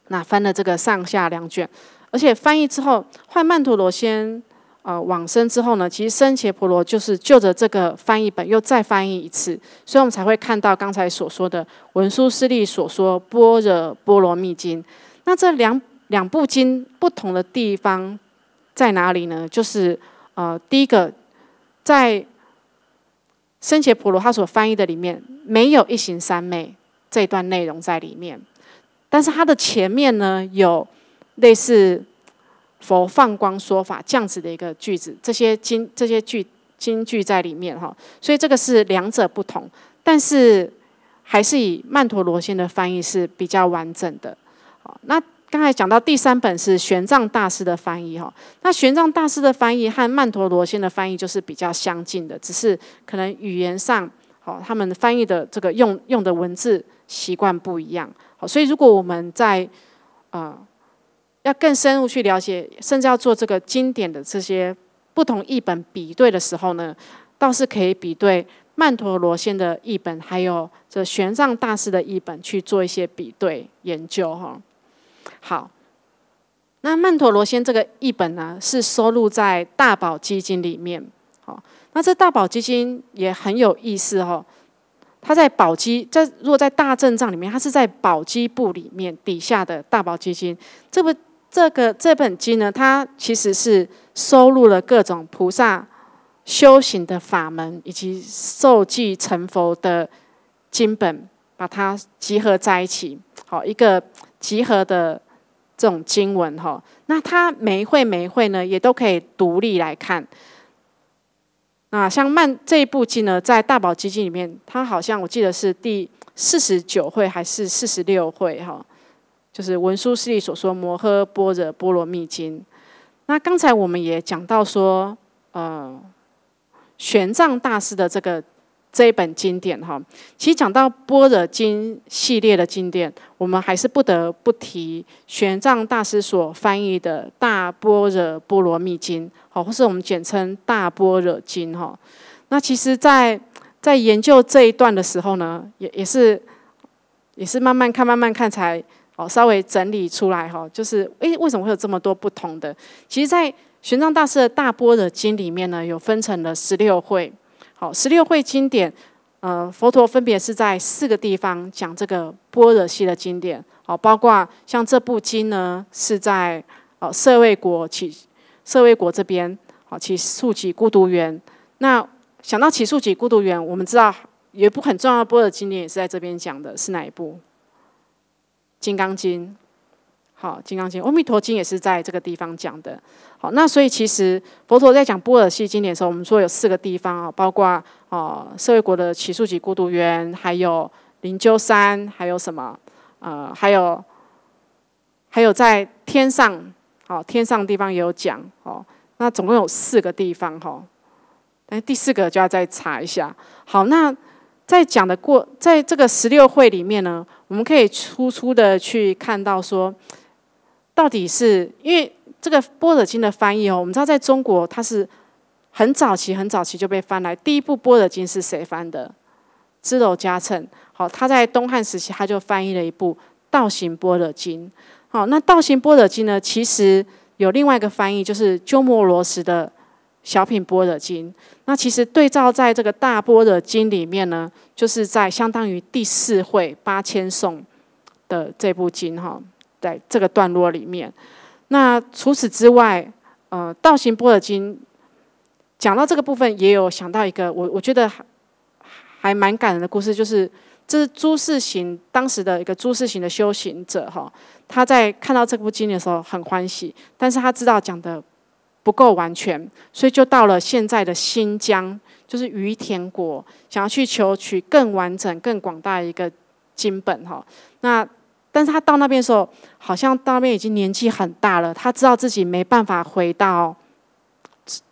那翻了这个上下两卷，而且翻译之后，换曼陀罗先。呃往生之后呢？其实生切婆罗就是就着这个翻译本又再翻译一次，所以我们才会看到刚才所说的文殊师利所说《般若波罗蜜经》。那这两两部经不同的地方在哪里呢？就是呃，第一个，在生切婆罗他所翻译的里面没有一行三昧这段内容在里面，但是它的前面呢有类似。佛放光说法，这样子的一个句子，这些经这些句经句在里面哈，所以这个是两者不同，但是还是以曼陀罗仙的翻译是比较完整的。好，那刚才讲到第三本是玄奘大师的翻译哈，那玄奘大师的翻译和曼陀罗仙的翻译就是比较相近的，只是可能语言上，好，他们翻译的这个用用的文字习惯不一样。好，所以如果我们在啊。要更深入去了解，甚至要做这个经典的这些不同译本比对的时候呢，倒是可以比对曼陀罗仙的译本，还有这玄奘大师的译本去做一些比对研究哈。好，那曼陀罗仙这个译本呢，是收录在大宝基金里面。好，那这大宝基金也很有意思哈。它在宝鸡，在如果在大正藏里面，它是在宝鸡部里面底下的大宝基金，这不。这个这本经呢，它其实是收录了各种菩萨修行的法门，以及受记成佛的经本，把它集合在一起，好一个集合的这种经文哈。那它每一会每一会呢，也都可以独立来看。那像曼这一部经呢，在大宝积经里面，它好像我记得是第四十九会还是四十六会哈。就是文殊师利所说《摩诃般若波罗蜜经》。那刚才我们也讲到说，呃，玄奘大师的这个这一本经典哈，其实讲到般若经系列的经典，我们还是不得不提玄奘大师所翻译的《大般若波罗蜜经》，好，或是我们简称《大般若经》哈。那其实，在在研究这一段的时候呢，也也是也是慢慢看、慢慢看才。稍微整理出来哈，就是诶，为什么会有这么多不同的？其实，在玄奘大师的大般若经里面呢，有分成了十六会。好，十六会经典，呃，佛陀分别是在四个地方讲这个般若系的经典。好，包括像这部经呢，是在呃舍卫国起，舍卫国这边好起诉集孤独园。那想到起诉集孤独园，我们知道有一部很重要的般若经典也是在这边讲的，是哪一部？金刚经，好，金刚经，阿弥陀经也是在这个地方讲的。好，那所以其实佛陀在讲波尔系经典的时候，我们说有四个地方啊，包括哦，社会国的起树及孤独园，还有灵鹫山，还有什么？呃，还有还有在天上，哦，天上地方也有讲哦。那总共有四个地方哈，但第四个就要再查一下。好，那。在讲的过，在这个十六会里面呢，我们可以粗粗的去看到说，到底是因为这个《波若经》的翻译哦，我们知道在中国它是很早期、很早期就被翻来。第一部《波若经》是谁翻的？支娄迦谶。好，他在东汉时期他就翻译了一部《道行波若经》。好，那《道行波若经》呢，其实有另外一个翻译，就是鸠摩罗什的。小品般若经，那其实对照在这个大般若经里面呢，就是在相当于第四会八千颂的这部经哈，在这个段落里面。那除此之外，呃，道行般若经讲到这个部分，也有想到一个我我觉得还还蛮感人的故事，就是这是朱士行当时的一个朱士行的修行者哈，他在看到这部经的时候很欢喜，但是他知道讲的。不够完全，所以就到了现在的新疆，就是于田国，想要去求取更完整、更广大一个经本哈。那但是他到那边的时候，好像到那边已经年纪很大了，他知道自己没办法回到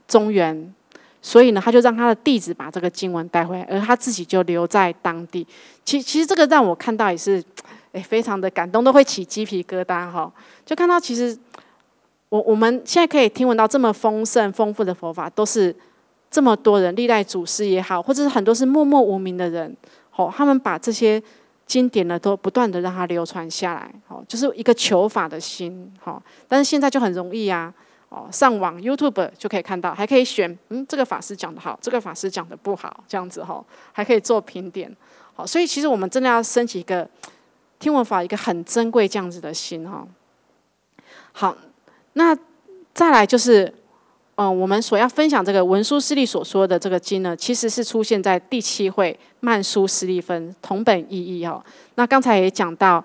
中原，所以呢，他就让他的弟子把这个经文带回来，而他自己就留在当地。其其实这个让我看到也是，哎，非常的感动，都会起鸡皮疙瘩哈。就看到其实。我我们现在可以听闻到这么丰盛、丰富的佛法，都是这么多人历代祖师也好，或者是很多是默默无名的人，哦，他们把这些经典的都不断的让它流传下来，哦，就是一个求法的心，哦，但是现在就很容易啊，哦，上网 YouTube 就可以看到，还可以选，嗯，这个法师讲的好，这个法师讲的不好，这样子哦，还可以做评点，好，所以其实我们真的要升起一个听闻法一个很珍贵这样子的心，哈，好。那再来就是，嗯，我们所要分享这个文殊师利所说的这个经呢，其实是出现在第七会曼殊斯利分同本意义哦。那刚才也讲到，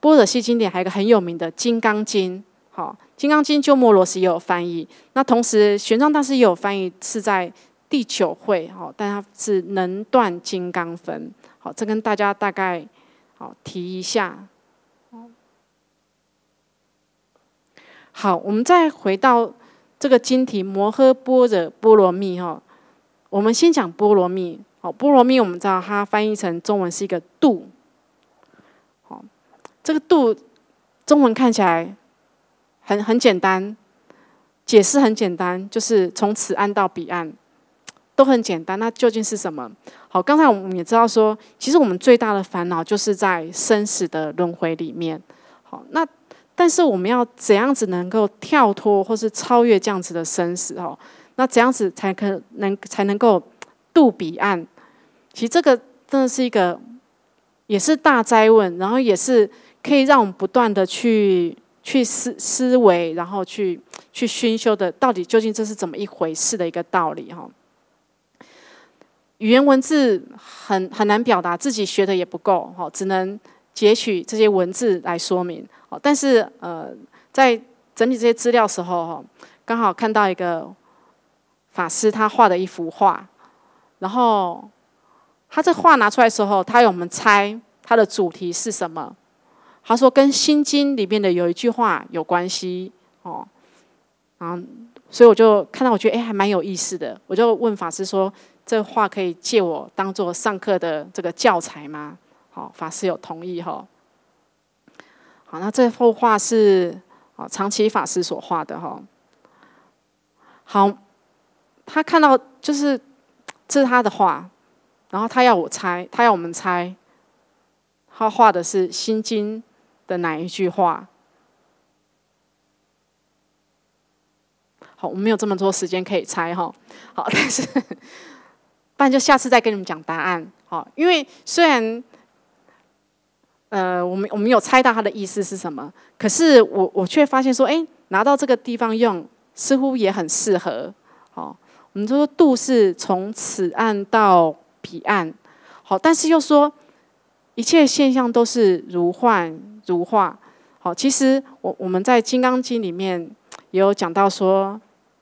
波若西经典还有个很有名的《金刚经》。好，《金刚经》鸠摩罗什也有翻译。那同时玄奘大师也有翻译，是在第九会。好，但它是能断金刚分。好，这跟大家大概好提一下。好，我们再回到这个经题《摩诃般若波罗蜜》哈。我们先讲波罗蜜。好，波罗蜜，我们知道它翻译成中文是一个“度”。好，这个“度”中文看起来很很简单，解释很简单，就是从此岸到彼岸，都很简单。那究竟是什么？好，刚才我们也知道说，其实我们最大的烦恼就是在生死的轮回里面。好，那。但是我们要怎样子能够跳脱或是超越这样子的生死哦？那怎样子才可能才能够渡彼岸？其实这个真的是一个，也是大灾问，然后也是可以让我们不断的去去思思维，然后去去熏修的，到底究竟这是怎么一回事的一个道理哈？语言文字很很难表达，自己学的也不够，哈，只能截取这些文字来说明。哦，但是呃，在整理这些资料时候哦，刚好看到一个法师他画的一幅画，然后他这画拿出来时候，他有我们猜他的主题是什么。他说跟《心经》里面的有一句话有关系哦，然后所以我就看到我觉得哎还蛮有意思的，我就问法师说，这画可以借我当做上课的这个教材吗？好，法师有同意哈。好，那这幅画是哦，长崎法师所画的哈。好，他看到就是这是他的画，然后他要我猜，他要我们猜，他画的是《心经》的哪一句话？好，我们没有这么多时间可以猜哈。好，但是，不然就下次再跟你们讲答案。好，因为虽然。呃，我们我们有猜到他的意思是什么，可是我我却发现说，哎，拿到这个地方用，似乎也很适合，好，我们说度是从此岸到彼岸，好，但是又说一切现象都是如幻如化，好，其实我我们在《金刚经》里面也有讲到说，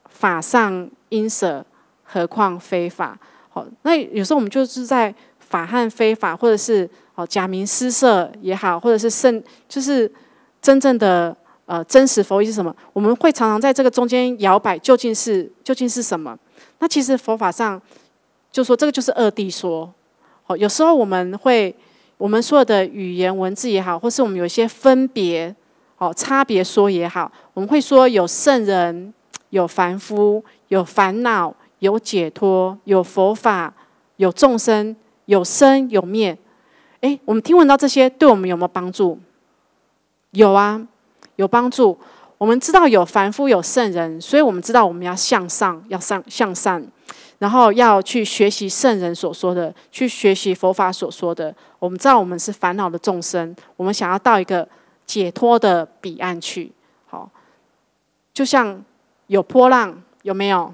法上应舍，何况非法，好，那有时候我们就是在法和非法或者是。好，假名施舍也好，或者是圣，就是真正的呃真实佛意是什么？我们会常常在这个中间摇摆，究竟是究竟是什么？那其实佛法上就说这个就是二谛说。好，有时候我们会，我们所有的语言文字也好，或是我们有些分别，哦差别说也好，我们会说有圣人、有凡夫、有烦恼、有解脱、有佛法、有众生、有生有灭。哎，我们听闻到这些，对我们有没有帮助？有啊，有帮助。我们知道有凡夫有圣人，所以我们知道我们要向上，要上向善，然后要去学习圣人所说的，去学习佛法所说的。我们知道我们是烦恼的众生，我们想要到一个解脱的彼岸去。好，就像有波浪，有没有？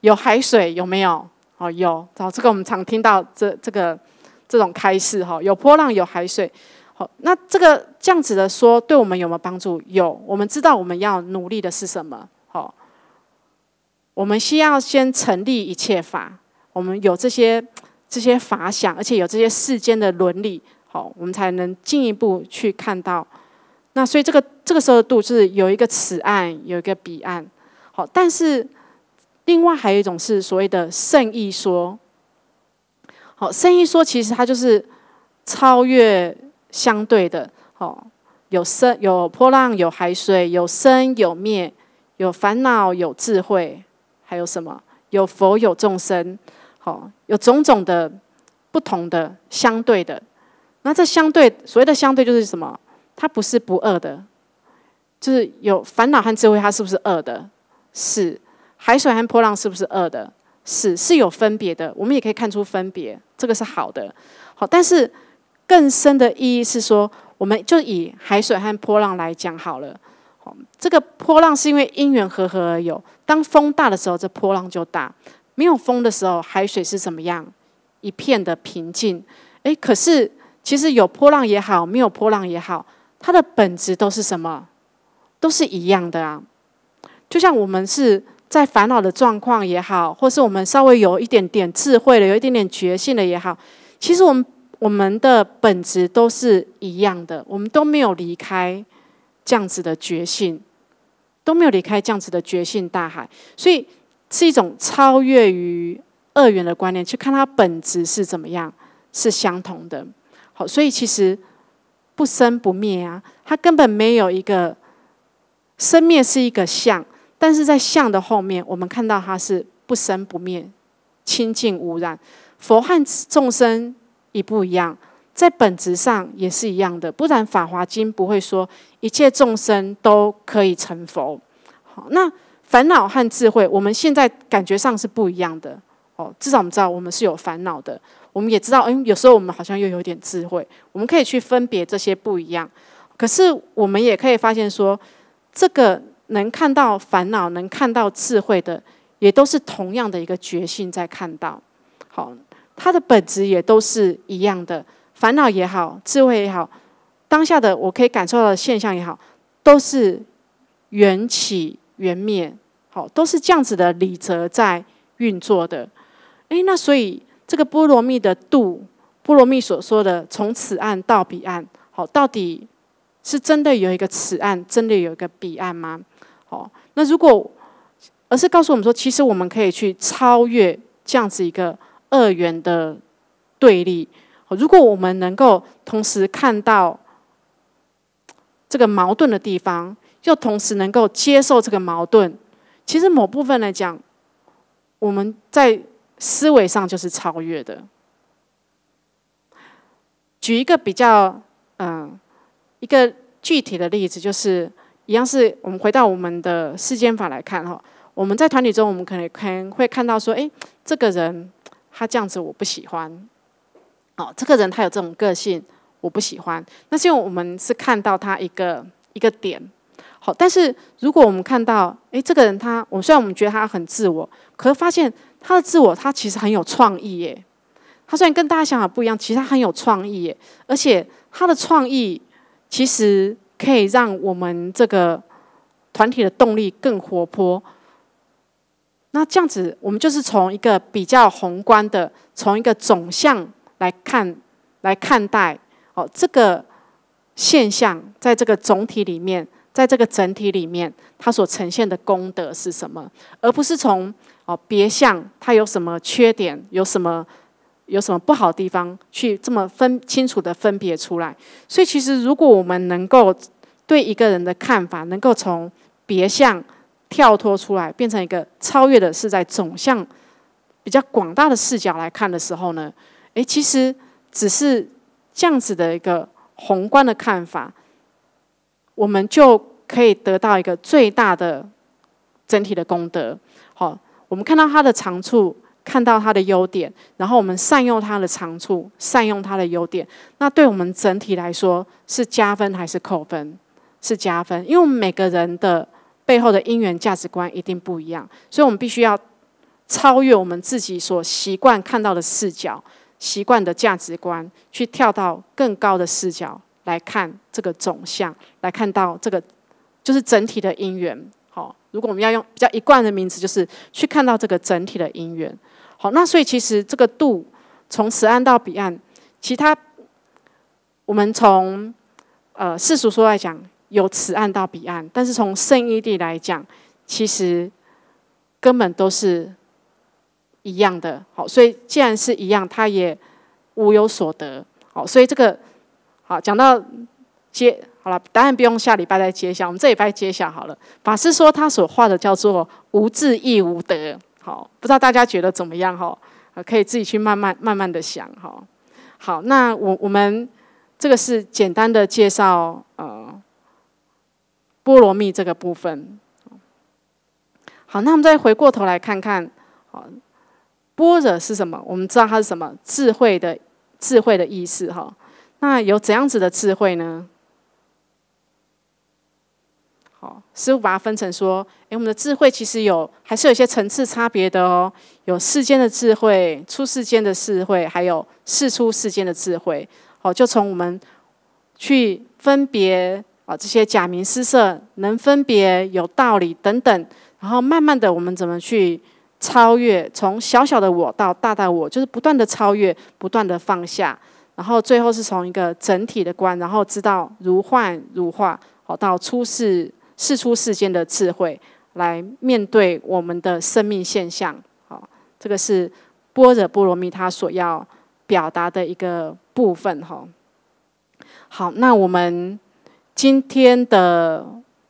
有海水，有没有？哦，有。好，这个我们常听到这这个。这种开示哈，有波浪，有海水，好，那这个这样子的说，对我们有没有帮助？有，我们知道我们要努力的是什么？好，我们需要先成立一切法，我们有这些这些法想，而且有这些世间的伦理，好，我们才能进一步去看到。那所以这个这个时候的度，是有一个此岸，有一个彼岸，好，但是另外还有一种是所谓的圣意说。好，圣意说，其实它就是超越相对的。好，有生有波浪，有海水，有生有灭，有烦恼有智慧，还有什么？有佛有众生，好，有种种的不同的相对的。那这相对所谓的相对，就是什么？它不是不二的，就是有烦恼和智慧，它是不是二的？是。海水和波浪是不是二的？是，是有分别的。我们也可以看出分别。这个是好的，好，但是更深的意义是说，我们就以海水和波浪来讲好了。好，这个波浪是因为因缘合合而有，当风大的时候，这波浪就大；没有风的时候，海水是怎么样，一片的平静。诶，可是其实有波浪也好，没有波浪也好，它的本质都是什么？都是一样的啊。就像我们是。在烦恼的状况也好，或是我们稍微有一点点智慧的、有一点点觉性的也好，其实我们我们的本质都是一样的，我们都没有离开这样子的觉性，都没有离开这样子的觉性大海，所以是一种超越于二元的观念，去看它本质是怎么样，是相同的。好，所以其实不生不灭啊，它根本没有一个生灭是一个相。但是在相的后面，我们看到它是不生不灭、清净无染。佛和众生也不一样，在本质上也是一样的，不然《法华经》不会说一切众生都可以成佛。好，那烦恼和智慧，我们现在感觉上是不一样的。哦，至少我们知道我们是有烦恼的，我们也知道，嗯，有时候我们好像又有点智慧，我们可以去分别这些不一样。可是我们也可以发现说，这个。能看到烦恼，能看到智慧的，也都是同样的一个觉性在看到。好，它的本质也都是一样的，烦恼也好，智慧也好，当下的我可以感受到的现象也好，都是缘起缘灭，好，都是这样子的理则在运作的。诶，那所以这个波罗蜜的度，波罗蜜所说的从此岸到彼岸，好，到底是真的有一个此岸，真的有一个彼岸吗？好，那如果而是告诉我们说，其实我们可以去超越这样子一个二元的对立。如果我们能够同时看到这个矛盾的地方，又同时能够接受这个矛盾，其实某部分来讲，我们在思维上就是超越的。举一个比较嗯一个具体的例子，就是。一样是我们回到我们的世间法来看哈，我们在团体中，我们可能可能会看到说，哎，这个人他这样子我不喜欢，哦，这个人他有这种个性我不喜欢。那是因为我们是看到他一个一个点，好，但是如果我们看到，哎，这个人他，我虽然我们觉得他很自我，可是发现他的自我，他其实很有创意耶。他虽然跟大家想法不一样，其实很有创意，而且他的创意其实。可以让我们这个团体的动力更活泼。那这样子，我们就是从一个比较宏观的，从一个总项来看来看待哦，这个现象在这个总体里面，在这个整体里面，它所呈现的功德是什么？而不是从哦别项它有什么缺点，有什么？有什么不好的地方？去这么分清楚的分别出来。所以，其实如果我们能够对一个人的看法，能够从别相跳脱出来，变成一个超越的，是在总向比较广大的视角来看的时候呢？诶，其实只是这样子的一个宏观的看法，我们就可以得到一个最大的整体的功德。好，我们看到他的长处。看到它的优点，然后我们善用它的长处，善用它的优点，那对我们整体来说是加分还是扣分？是加分，因为我们每个人的背后的因缘价值观一定不一样，所以我们必须要超越我们自己所习惯看到的视角、习惯的价值观，去跳到更高的视角来看这个总相，来看到这个就是整体的因缘。好，如果我们要用比较一贯的名词，就是去看到这个整体的因缘。好，那所以其实这个度，从此岸到彼岸，其他我们从呃世俗说来讲，有此岸到彼岸，但是从圣义地来讲，其实根本都是一样的。好，所以既然是一样，他也无有所得。好，所以这个好讲到接好了，答案不用下礼拜再揭晓，我们这礼拜揭晓好了。法师说他所画的叫做无智亦无德。好，不知道大家觉得怎么样哈？可以自己去慢慢、慢慢的想哈。好，那我我们这个是简单的介绍呃，菠萝蜜这个部分。好，那我们再回过头来看看，好，般若是什么？我们知道它是什么，智慧的智慧的意思哈。那有怎样子的智慧呢？师傅把它分成说：“诶我们的智慧其实有，还是有一些层次差别的哦。有世间的智慧，出世间的智慧，还有世出世间的智慧。哦，就从我们去分别啊，这些假名施设能分别有道理等等，然后慢慢的我们怎么去超越？从小小的我到大的我，就是不断的超越，不断的放下，然后最后是从一个整体的观，然后知道如幻如化哦，到出世。”事出世间的智慧来面对我们的生命现象，好，这个是般若波罗蜜它所要表达的一个部分，哈。好，那我们今天的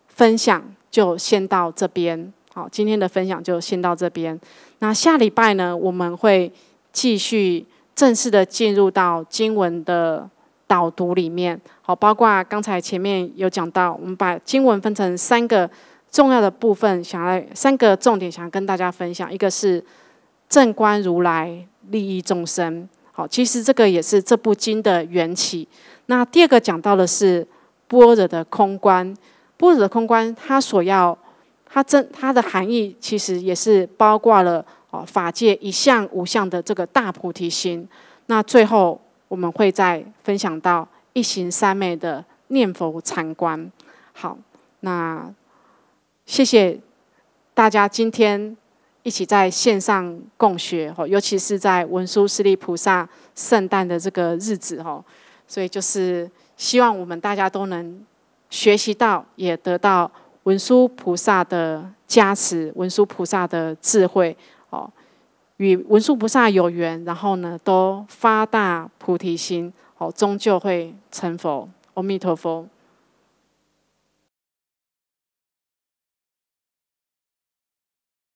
分享就先到这边，好，今天的分享就先到这边。那下礼拜呢，我们会继续正式的进入到经文的。导读里面，好，包括刚才前面有讲到，我们把经文分成三个重要的部分，想要三个重点，想要跟大家分享。一个是正观如来利益众生，好，其实这个也是这部经的缘起。那第二个讲到的是般若的空观，般若的空观，它所要，它真它的含义，其实也是包括了哦法界一向无相的这个大菩提心。那最后。我们会再分享到一行三昧的念佛参观。好，那谢谢大家今天一起在线上共学哦，尤其是在文殊师利菩萨圣诞的这个日子哦，所以就是希望我们大家都能学习到，也得到文殊菩萨的加持，文殊菩萨的智慧。与文殊菩萨有缘，然后呢，都发大菩提心，哦，终究会成佛。阿弥陀佛。